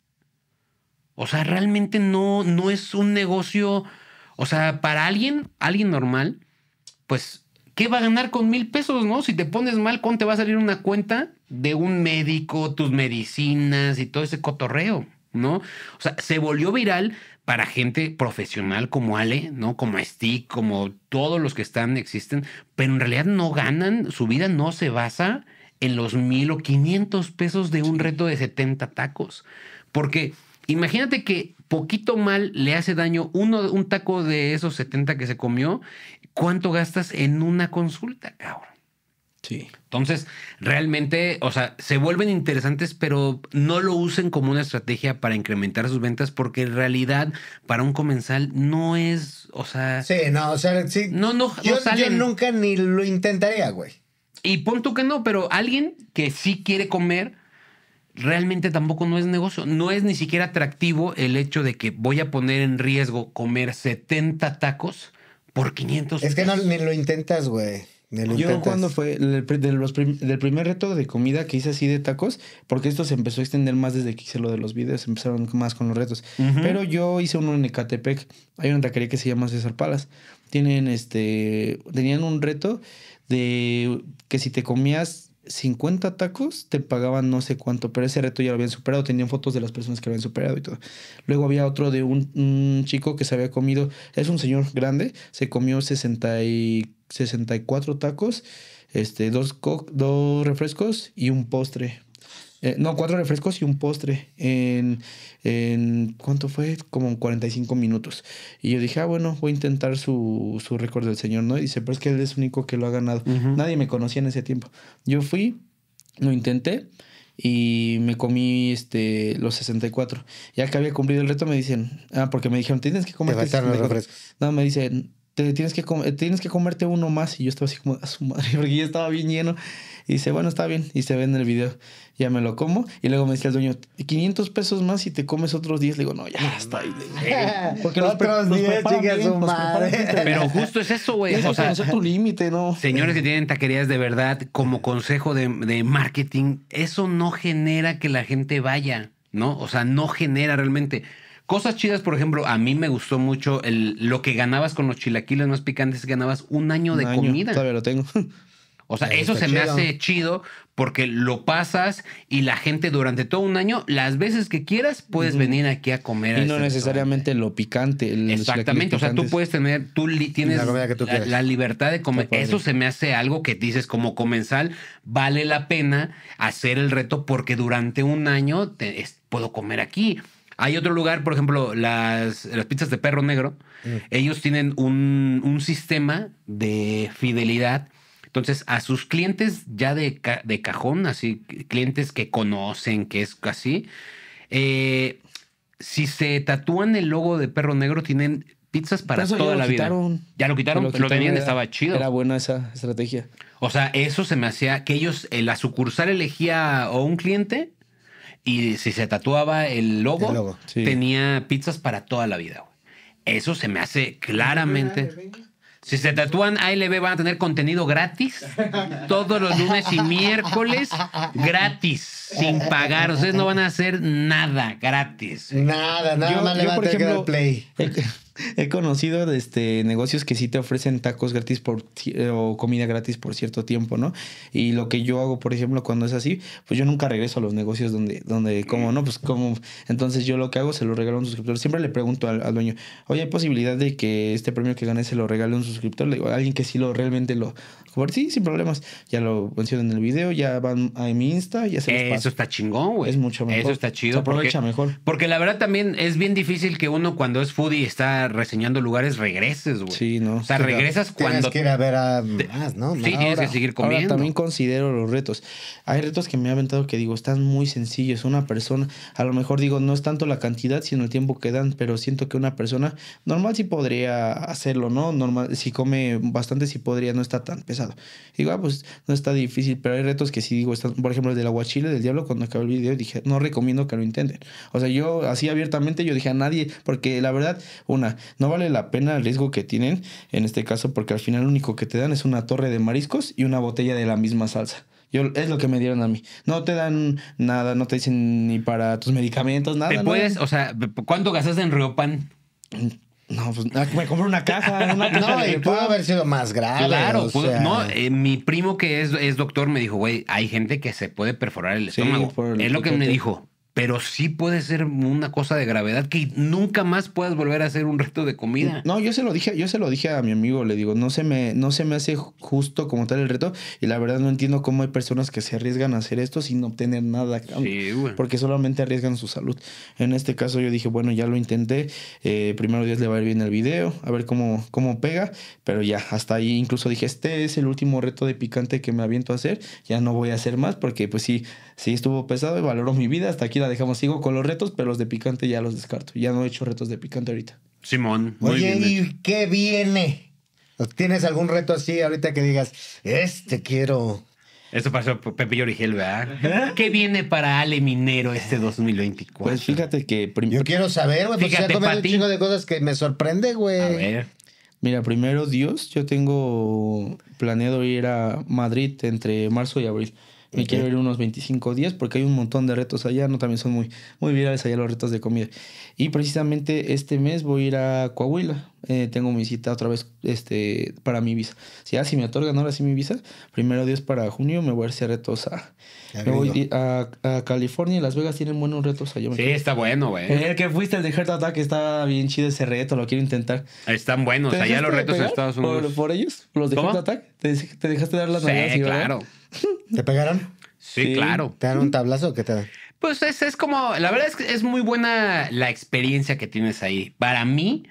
O sea, realmente no, no es un negocio. O sea, para alguien, alguien normal, pues ¿qué va a ganar con mil pesos, no? Si te pones mal, ¿con te va a salir una cuenta de un médico, tus medicinas y todo ese cotorreo, ¿no? O sea, se volvió viral para gente profesional como Ale, ¿no? Como Stick, como todos los que están, existen, pero en realidad no ganan, su vida no se basa en los mil o quinientos pesos de un reto de 70 tacos. Porque imagínate que poquito mal le hace daño uno, un taco de esos 70 que se comió, ¿cuánto gastas en una consulta, cabrón? Sí. Entonces, realmente, o sea, se vuelven interesantes, pero no lo usen como una estrategia para incrementar sus ventas, porque en realidad para un comensal no es, o sea. Sí, no, o sea, sí. No, no, yo, yo nunca ni lo intentaría, güey. Y pon tú que no, pero alguien que sí quiere comer realmente tampoco no es negocio. No es ni siquiera atractivo el hecho de que voy a poner en riesgo comer 70 tacos por 500 Es que no, ni lo intentas, güey. Yo cuando fue del primer reto de comida que hice así de tacos, porque esto se empezó a extender más desde que hice lo de los videos, empezaron más con los retos. Pero yo hice uno en Ecatepec, hay una taquería que se llama César Palas. Tienen este, tenían un reto de que si te comías 50 tacos, te pagaban no sé cuánto, pero ese reto ya lo habían superado, tenían fotos de las personas que lo habían superado y todo. Luego había otro de un, chico que se había comido, es un señor grande, se comió y 64 tacos, este, dos, dos refrescos y un postre eh, no, cuatro refrescos y un postre en, en, ¿cuánto fue? Como 45 minutos. Y yo dije, ah, bueno, voy a intentar su, su récord del señor, ¿no? Y dice, pero es que él es el único que lo ha ganado. Nadie me conocía en ese tiempo. Yo fui, lo intenté y me comí este los 64. Ya que había cumplido el reto me dicen, ah, porque me dijeron, "Tienes que comer Te refrescos. No, me dicen, Te, tienes que tienes que comerte uno más." Y yo estaba así como, "A su madre", porque yo estaba bien lleno. Y dice, bueno, está bien. Y se ve en el video. Ya me lo como. Y luego me decía el dueño, 500 pesos más y te comes otros 10. Le digo, no, ya está. Porque los otros 10, su madre. Pero justo es eso, güey. o sea, tu límite, ¿no? Señores que tienen taquerías de verdad, como consejo de, marketing, eso no genera que la gente vaya, ¿no? O sea, no genera realmente. Cosas chidas, por ejemplo, a mí me gustó mucho el, lo que ganabas con los chilaquiles más picantes, ganabas un año de comida. Todavía lo tengo. O sea, eso se me hace chido porque lo pasas y la gente durante todo un año, las veces que quieras, puedes venir aquí a comer. Y no necesariamente lo picante. Exactamente, o sea, tú puedes tener, tú tienes la, libertad de comer. eso se me hace algo que dices como comensal, vale la pena hacer el reto porque durante un año te, puedo comer aquí. Hay otro lugar, por ejemplo, las, las pizzas de perro negro. Mm. Ellos tienen un, un sistema de fidelidad entonces, a sus clientes ya de, de cajón, así, clientes que conocen, que es así, eh, si se tatúan el logo de perro negro, tienen pizzas para pues toda la vida. Ya lo quitaron, lo, lo tenían, estaba chido. Era buena esa estrategia. O sea, eso se me hacía que ellos, la sucursal elegía o un cliente y si se tatuaba el logo, tenía pizzas para toda la vida. Eso se me hace claramente. Si se tatúan ALB van a tener contenido gratis todos los lunes y miércoles gratis, sin pagar. Ustedes no van a hacer nada gratis. Nada, nada más le va a tener play. He conocido este, negocios que sí te ofrecen tacos gratis por, eh, o comida gratis por cierto tiempo, ¿no? Y lo que yo hago, por ejemplo, cuando es así, pues yo nunca regreso a los negocios donde, donde como, ¿no? Pues como, entonces yo lo que hago, se lo regalo a un suscriptor. Siempre le pregunto al, dueño, oye, ¿hay posibilidad de que este premio que gané se lo regale a un suscriptor? alguien que sí lo realmente lo... Sí, sin problemas. Ya lo menciono en el video, ya van a mi Insta, ya se Eso está chingón, güey. Es mucho mejor. Eso está chido. Se aprovecha mejor. Porque la verdad también es bien difícil que uno cuando es foodie está reseñando lugares, regreses, güey. Sí, no. O sea, regresas cuando. Tienes ver a más, ¿no? Sí, tienes que seguir comiendo. también considero los retos. Hay retos que me he aventado que digo, están muy sencillos. Una persona, a lo mejor digo, no es tanto la cantidad, sino el tiempo que dan, pero siento que una persona normal sí podría hacerlo, ¿no? Normal, si come bastante, sí podría, no está tan pesado. Digo, ah, pues no está difícil, pero hay retos que sí digo, están, por ejemplo, el del aguachile del diablo, cuando acabé el video dije, no recomiendo que lo intenten. O sea, yo así abiertamente yo dije a nadie, porque la verdad, una, no vale la pena el riesgo que tienen en este caso porque al final lo único que te dan es una torre de mariscos y una botella de la misma salsa. Yo, es lo que me dieron a mí. No te dan nada, no te dicen ni para tus medicamentos, nada. ¿Te puedes, o sea, ¿cuánto gastas en Riopan? No, pues ah, me compré una caja. no, y pudo haber sido más grave. Claro, no, eh, mi primo que es, es doctor me dijo, güey, hay gente que se puede perforar el estómago. es lo que me dijo pero sí puede ser una cosa de gravedad que nunca más puedas volver a hacer un reto de comida. No, yo se lo dije, yo se lo dije a mi amigo, le digo, no se me, no se me hace justo como tal el reto, y la verdad no entiendo cómo hay personas que se arriesgan a hacer esto sin obtener nada, sí, güey. porque solamente arriesgan su salud. En este caso yo dije, bueno, ya lo intenté, eh, primero Dios le va a ir bien el video, a ver cómo, cómo pega, pero ya, hasta ahí incluso dije, este es el último reto de picante que me aviento a hacer, ya no voy a hacer más, porque pues sí, sí estuvo pesado y valoró mi vida. Hasta aquí la dejamos. Sigo con los retos, pero los de picante ya los descarto. Ya no he hecho retos de picante ahorita. Simón, muy Oye, ¿y qué viene? ¿Tienes algún reto así ahorita que digas, este quiero? Esto pasó por Pepillo Origel, ¿verdad? ¿Eh? ¿Qué viene para Ale Minero este 2024? Pues fíjate que... Yo quiero saber, güey, porque fíjate, ya un chingo de cosas que me sorprende, güey. A ver. Mira, primero Dios, yo tengo planeado ir a Madrid entre marzo y abril. Me quiero ir unos 25 días porque hay un montón de retos allá, no también son muy, muy virales allá los retos de comida. Y precisamente este mes voy a ir a Coahuila. Eh, tengo mi cita otra vez este, para mi visa. Si me otorgan ahora sí mi visa, primero días para junio me voy a hacer retos a, a, California y Las Vegas tienen buenos retos allá. Sí, está bueno, güey. Eh, el que fuiste, el de Heart Attack, está bien chido ese reto, lo quiero intentar. Están buenos, allá los retos de Estados Unidos. ¿Por, por ellos? ¿Los de ¿Cómo? Attack? ¿Te, te dejaste dar las sí, claro. ¿Te pegaron? Sí, claro. ¿Te dan un tablazo o qué te dan? Pues es, es como, la verdad es que es muy buena la experiencia que tienes ahí. Para mí,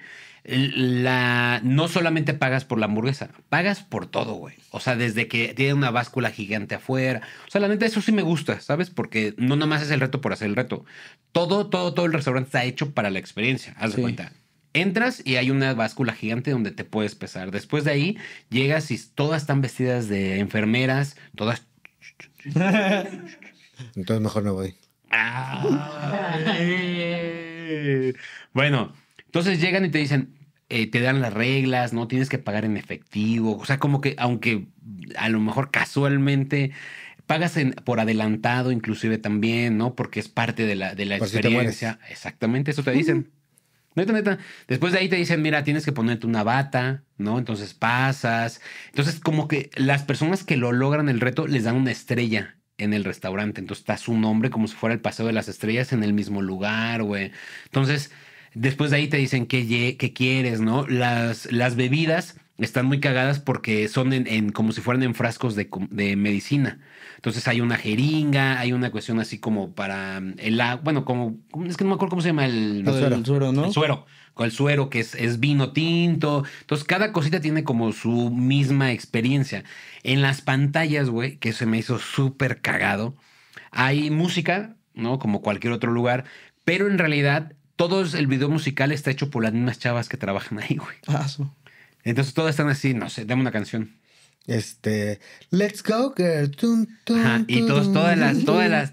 la, no solamente pagas por la hamburguesa, pagas por todo, güey. O sea, desde que tiene una báscula gigante afuera. O sea, la neta, eso sí me gusta, ¿sabes? Porque no nomás es el reto por hacer el reto. Todo, todo, todo el restaurante está hecho para la experiencia, haz cuenta. Entras y hay una báscula gigante donde te puedes pesar. Después de ahí llegas y todas están vestidas de enfermeras, todas... Entonces mejor no voy. Ah, bueno, entonces llegan y te dicen, eh, te dan las reglas, no tienes que pagar en efectivo, o sea, como que aunque a lo mejor casualmente pagas por adelantado inclusive también, ¿no? Porque es parte de la, de la experiencia. Exactamente, eso te dicen. Neta, neta. Después de ahí te dicen, mira, tienes que ponerte una bata, ¿no? Entonces pasas. Entonces, como que las personas que lo logran el reto les dan una estrella en el restaurante. Entonces está su nombre como si fuera el Paseo de las Estrellas en el mismo lugar, güey. Entonces, después de ahí te dicen qué, qué quieres, ¿no? Las, las bebidas están muy cagadas porque son en, como si fueran en frascos de, medicina. Entonces hay una jeringa, hay una cuestión así como para mm, el agua, bueno, como, es que no me acuerdo cómo se llama el, suero, ¿no? El suero, con el suero que es, vino tinto. Entonces cada cosita tiene como su misma experiencia. En las pantallas, güey, que se me hizo súper cagado, hay música, ¿no? Como cualquier otro lugar, pero en realidad todo el video musical está hecho por las mismas chavas que trabajan ahí, güey. Entonces todas están así, no sé, dame una canción. Este, Let's Go Girl. Tum, ajá, y todas, todas las, todas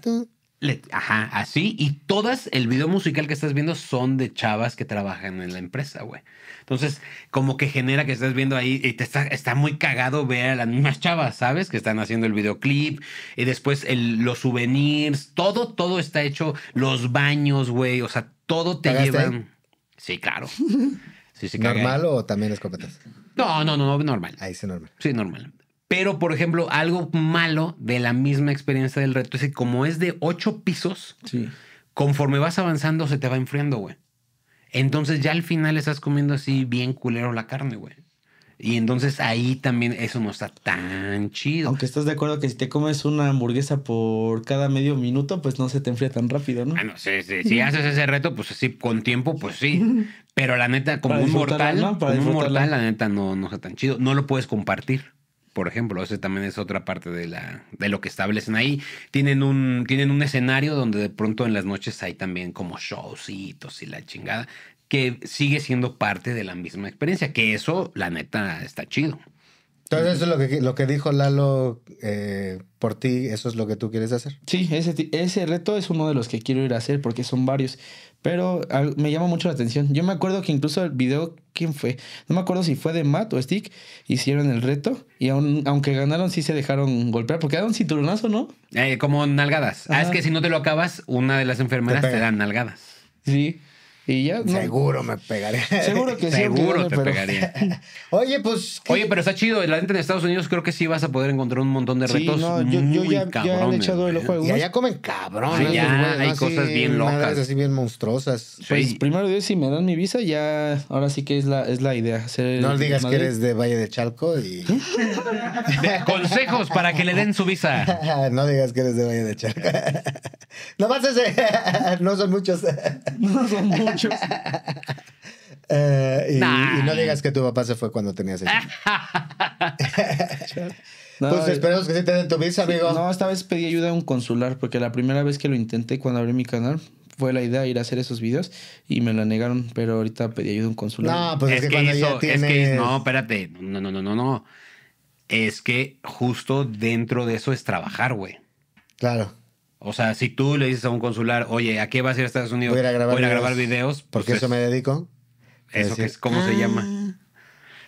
ajá, así. Y todas, el video musical que estás viendo son de chavas que trabajan en la empresa, güey. Entonces, como que genera que estás viendo ahí y te está, está muy cagado ver a las mismas chavas, ¿sabes? Que están haciendo el videoclip. Y después los souvenirs, todo, todo está hecho. Los baños, güey. O sea, todo te llevan. Sí, claro. ¿Normal o también escopetas? No, no, no, no, normal. Ahí sí, normal. Sí, normal. Pero, por ejemplo, algo malo de la misma experiencia del reto es que como es de ocho pisos, conforme vas avanzando se te va enfriando, güey. Entonces ya al final estás comiendo así bien culero la carne, güey. Y entonces ahí también eso no está tan chido. Aunque estás de acuerdo que si te comes una hamburguesa por cada medio minuto, pues no se te enfría tan rápido, ¿no? Bueno, ah, sí. si, haces ese reto, pues sí, con tiempo, pues sí. Pero la neta, como un mortal, la neta no, no está tan chido. No lo puedes compartir por ejemplo. Ese también es otra parte de, la, de lo que establecen ahí. Tienen un, tienen un escenario donde de pronto en las noches hay también como showcitos y la chingada que sigue siendo parte de la misma experiencia, que eso, la neta, está chido. Entonces, eso es lo que, lo que dijo Lalo eh, por ti, eso es lo que tú quieres hacer. Sí, ese, ese reto es uno de los que quiero ir a hacer porque son varios. Pero me llama mucho la atención. Yo me acuerdo que incluso el video, ¿quién fue? No me acuerdo si fue de Matt o Stick, hicieron el reto y aun, aunque ganaron, sí se dejaron golpear porque era un cinturonazo, ¿no? Eh, como nalgadas. Ah, es que si no te lo acabas, una de las enfermeras te, te dan nalgadas. Sí. Y ya, Seguro me pegaré. Seguro que sí. Seguro te pegaría. Oye, pues. Oye, pero está chido. La gente en Estados Unidos creo que sí vas a poder encontrar un montón de retos. muy cabrones, Y allá comen cabrones. ya hay cosas bien locas. así bien monstruosas. Pues primero Dios, si me dan mi visa, ya. Ahora sí que es la, es la idea. no digas que eres de Valle de Chalco y. de, consejos para que le den su visa. no digas que eres de Valle de Chalco. no ese. no son muchos. no son muchos. Eh, y, no digas que tu papá se fue cuando tenías pues esperemos que sí te den tu visa, amigo. No, esta vez pedí ayuda a un consular porque la primera vez que lo intenté cuando abrí mi canal fue la idea ir a hacer esos videos y me la negaron, pero ahorita pedí ayuda a un consular. No, pues es, que, cuando eso, tienes... no, espérate, no, no, no, no, no. Es que justo dentro de eso es trabajar, güey. Claro. O sea, si tú le dices a un consular, oye, ¿a qué vas a ir a Estados Unidos? Voy a grabar, a grabar videos. Pues porque eso me dedico? Eso que es, ¿cómo se llama? Ah,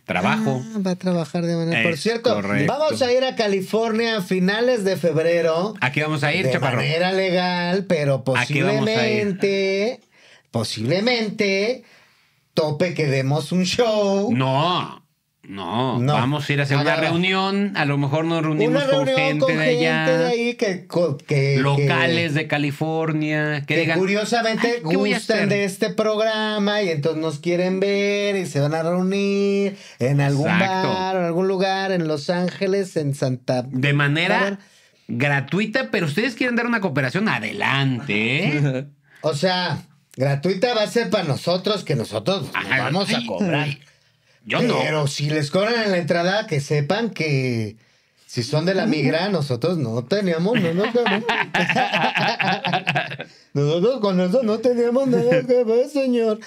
Trabajo. Ah, va a trabajar de manera. por cierto, vamos a ir a California a finales de febrero. Aquí vamos a ir, chaparro. De manera legal, pero posiblemente. Posiblemente tope que demos un show. No. No, vamos a ir a hacer una ah. reunión, a lo mejor nos reunimos con gente de allá. que, locales de California. Que, curiosamente gustan de este programa y entonces nos quieren ver y se van a reunir en algún bar, en algún lugar, en Los Ángeles, en Santa... De manera gratuita, pero ustedes quieren dar una cooperación, adelante. ¿eh? o sea, gratuita va a ser para nosotros que nosotros vamos a cobrar. Yo Pero no. Pero si les cobran en la entrada, que sepan que si son de la migra, nosotros no teníamos, no nos Nosotros con eso no teníamos nada que ver, señor.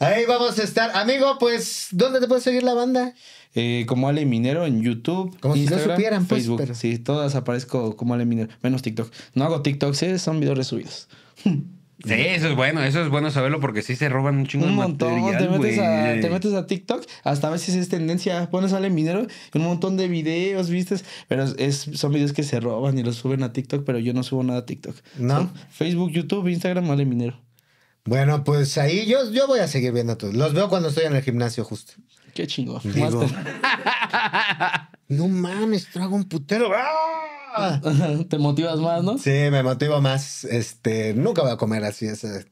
Ahí vamos a estar. Amigo, pues, ¿dónde te puede seguir la banda? Eh, como Ale Minero en YouTube. Como si no supieran, pues, Facebook. Sí, todas aparezco como Ale Minero, menos TikTok. No hago TikTok, sí, ¿eh? son videos resubidos. Sí, eso es bueno, eso es bueno saberlo porque sí se roban un chingo montón, te metes, te metes a TikTok, hasta a veces es tendencia, pones sale minero, un montón de videos, vistes, pero es, son videos que se roban y los suben a TikTok, pero yo no subo nada a TikTok. No. Facebook, YouTube, Instagram, Ale Minero. Bueno, pues ahí yo, yo voy a seguir viendo todos. Los veo cuando estoy en el gimnasio, justo. Qué chingo. no mames, trago un putero. ¡Ah! Te motivas más, ¿no? Sí, me motivo más. Este, nunca voy a comer así esas,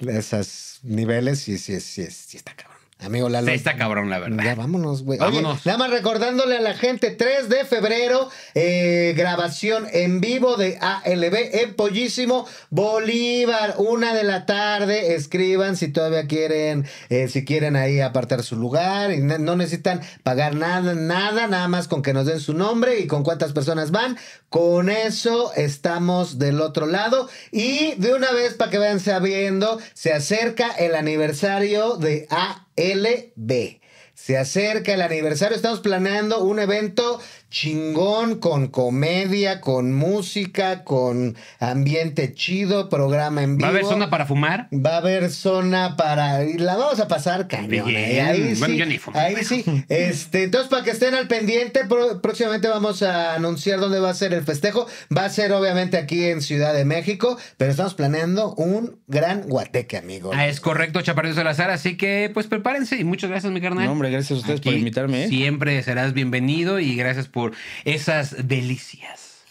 esos niveles y sí, sí, sí, sí está cabrón. Amigo la Sí, está cabrón, la verdad. Ya vámonos, güey. Vámonos. nada más recordándole a la gente, 3 de febrero, eh, grabación en vivo de ALB en Pollísimo Bolívar, una de la tarde. Escriban si todavía quieren, eh, si quieren ahí apartar su lugar. Y no necesitan pagar nada, nada, nada más con que nos den su nombre y con cuántas personas van. Con eso estamos del otro lado. Y de una vez, para que vayan sabiendo, se acerca el aniversario de ALB LB. Se acerca el aniversario, estamos planeando un evento chingón, con comedia, con música, con ambiente chido, programa en vivo. ¿Va a haber zona para fumar? Va a haber zona para... La vamos a pasar cañón. ¿eh? Ahí, sí, ahí sí. Este, entonces, para que estén al pendiente, próximamente vamos a anunciar dónde va a ser el festejo. Va a ser, obviamente, aquí en Ciudad de México, pero estamos planeando un gran guateque, amigo. Ah, es correcto, Chaparrito Salazar. Así que, pues, prepárense y muchas gracias, mi carnal. hombre, gracias a ustedes por invitarme. ¿eh? Siempre serás bienvenido y gracias por por esas delicias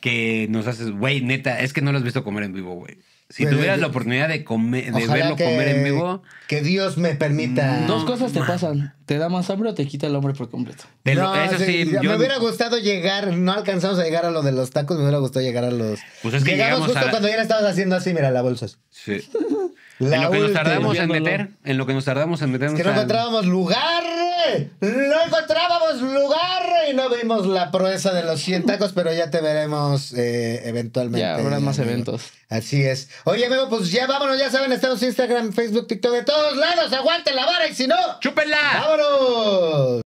que nos haces, güey, neta, es que no lo has visto comer en vivo, güey. Si tuvieras la oportunidad de, comer, verlo comer en vivo. Que Dios me permita. Dos cosas te pasan. Te da más hambre o te quita el hambre por completo. Lo, no, eso sí, me hubiera gustado llegar, no alcanzamos a llegar a lo de los tacos, me hubiera gustado llegar a los. Pues es que llegamos, justo cuando ya le estabas haciendo así, mira, la bolsas. Sí en lo que nos tardamos en meter, en lo que nos tardamos en meter. que eh. no encontrábamos lugar, no encontrábamos lugar y no vimos la proeza de los 100 tacos, pero ya te veremos eh, eventualmente. Ya, habrá más eventos. Así es. Oye, amigo, pues ya vámonos, ya saben, estamos en Instagram, Facebook, TikTok, de todos lados. Aguante la vara y si no, chúpenla. Vámonos.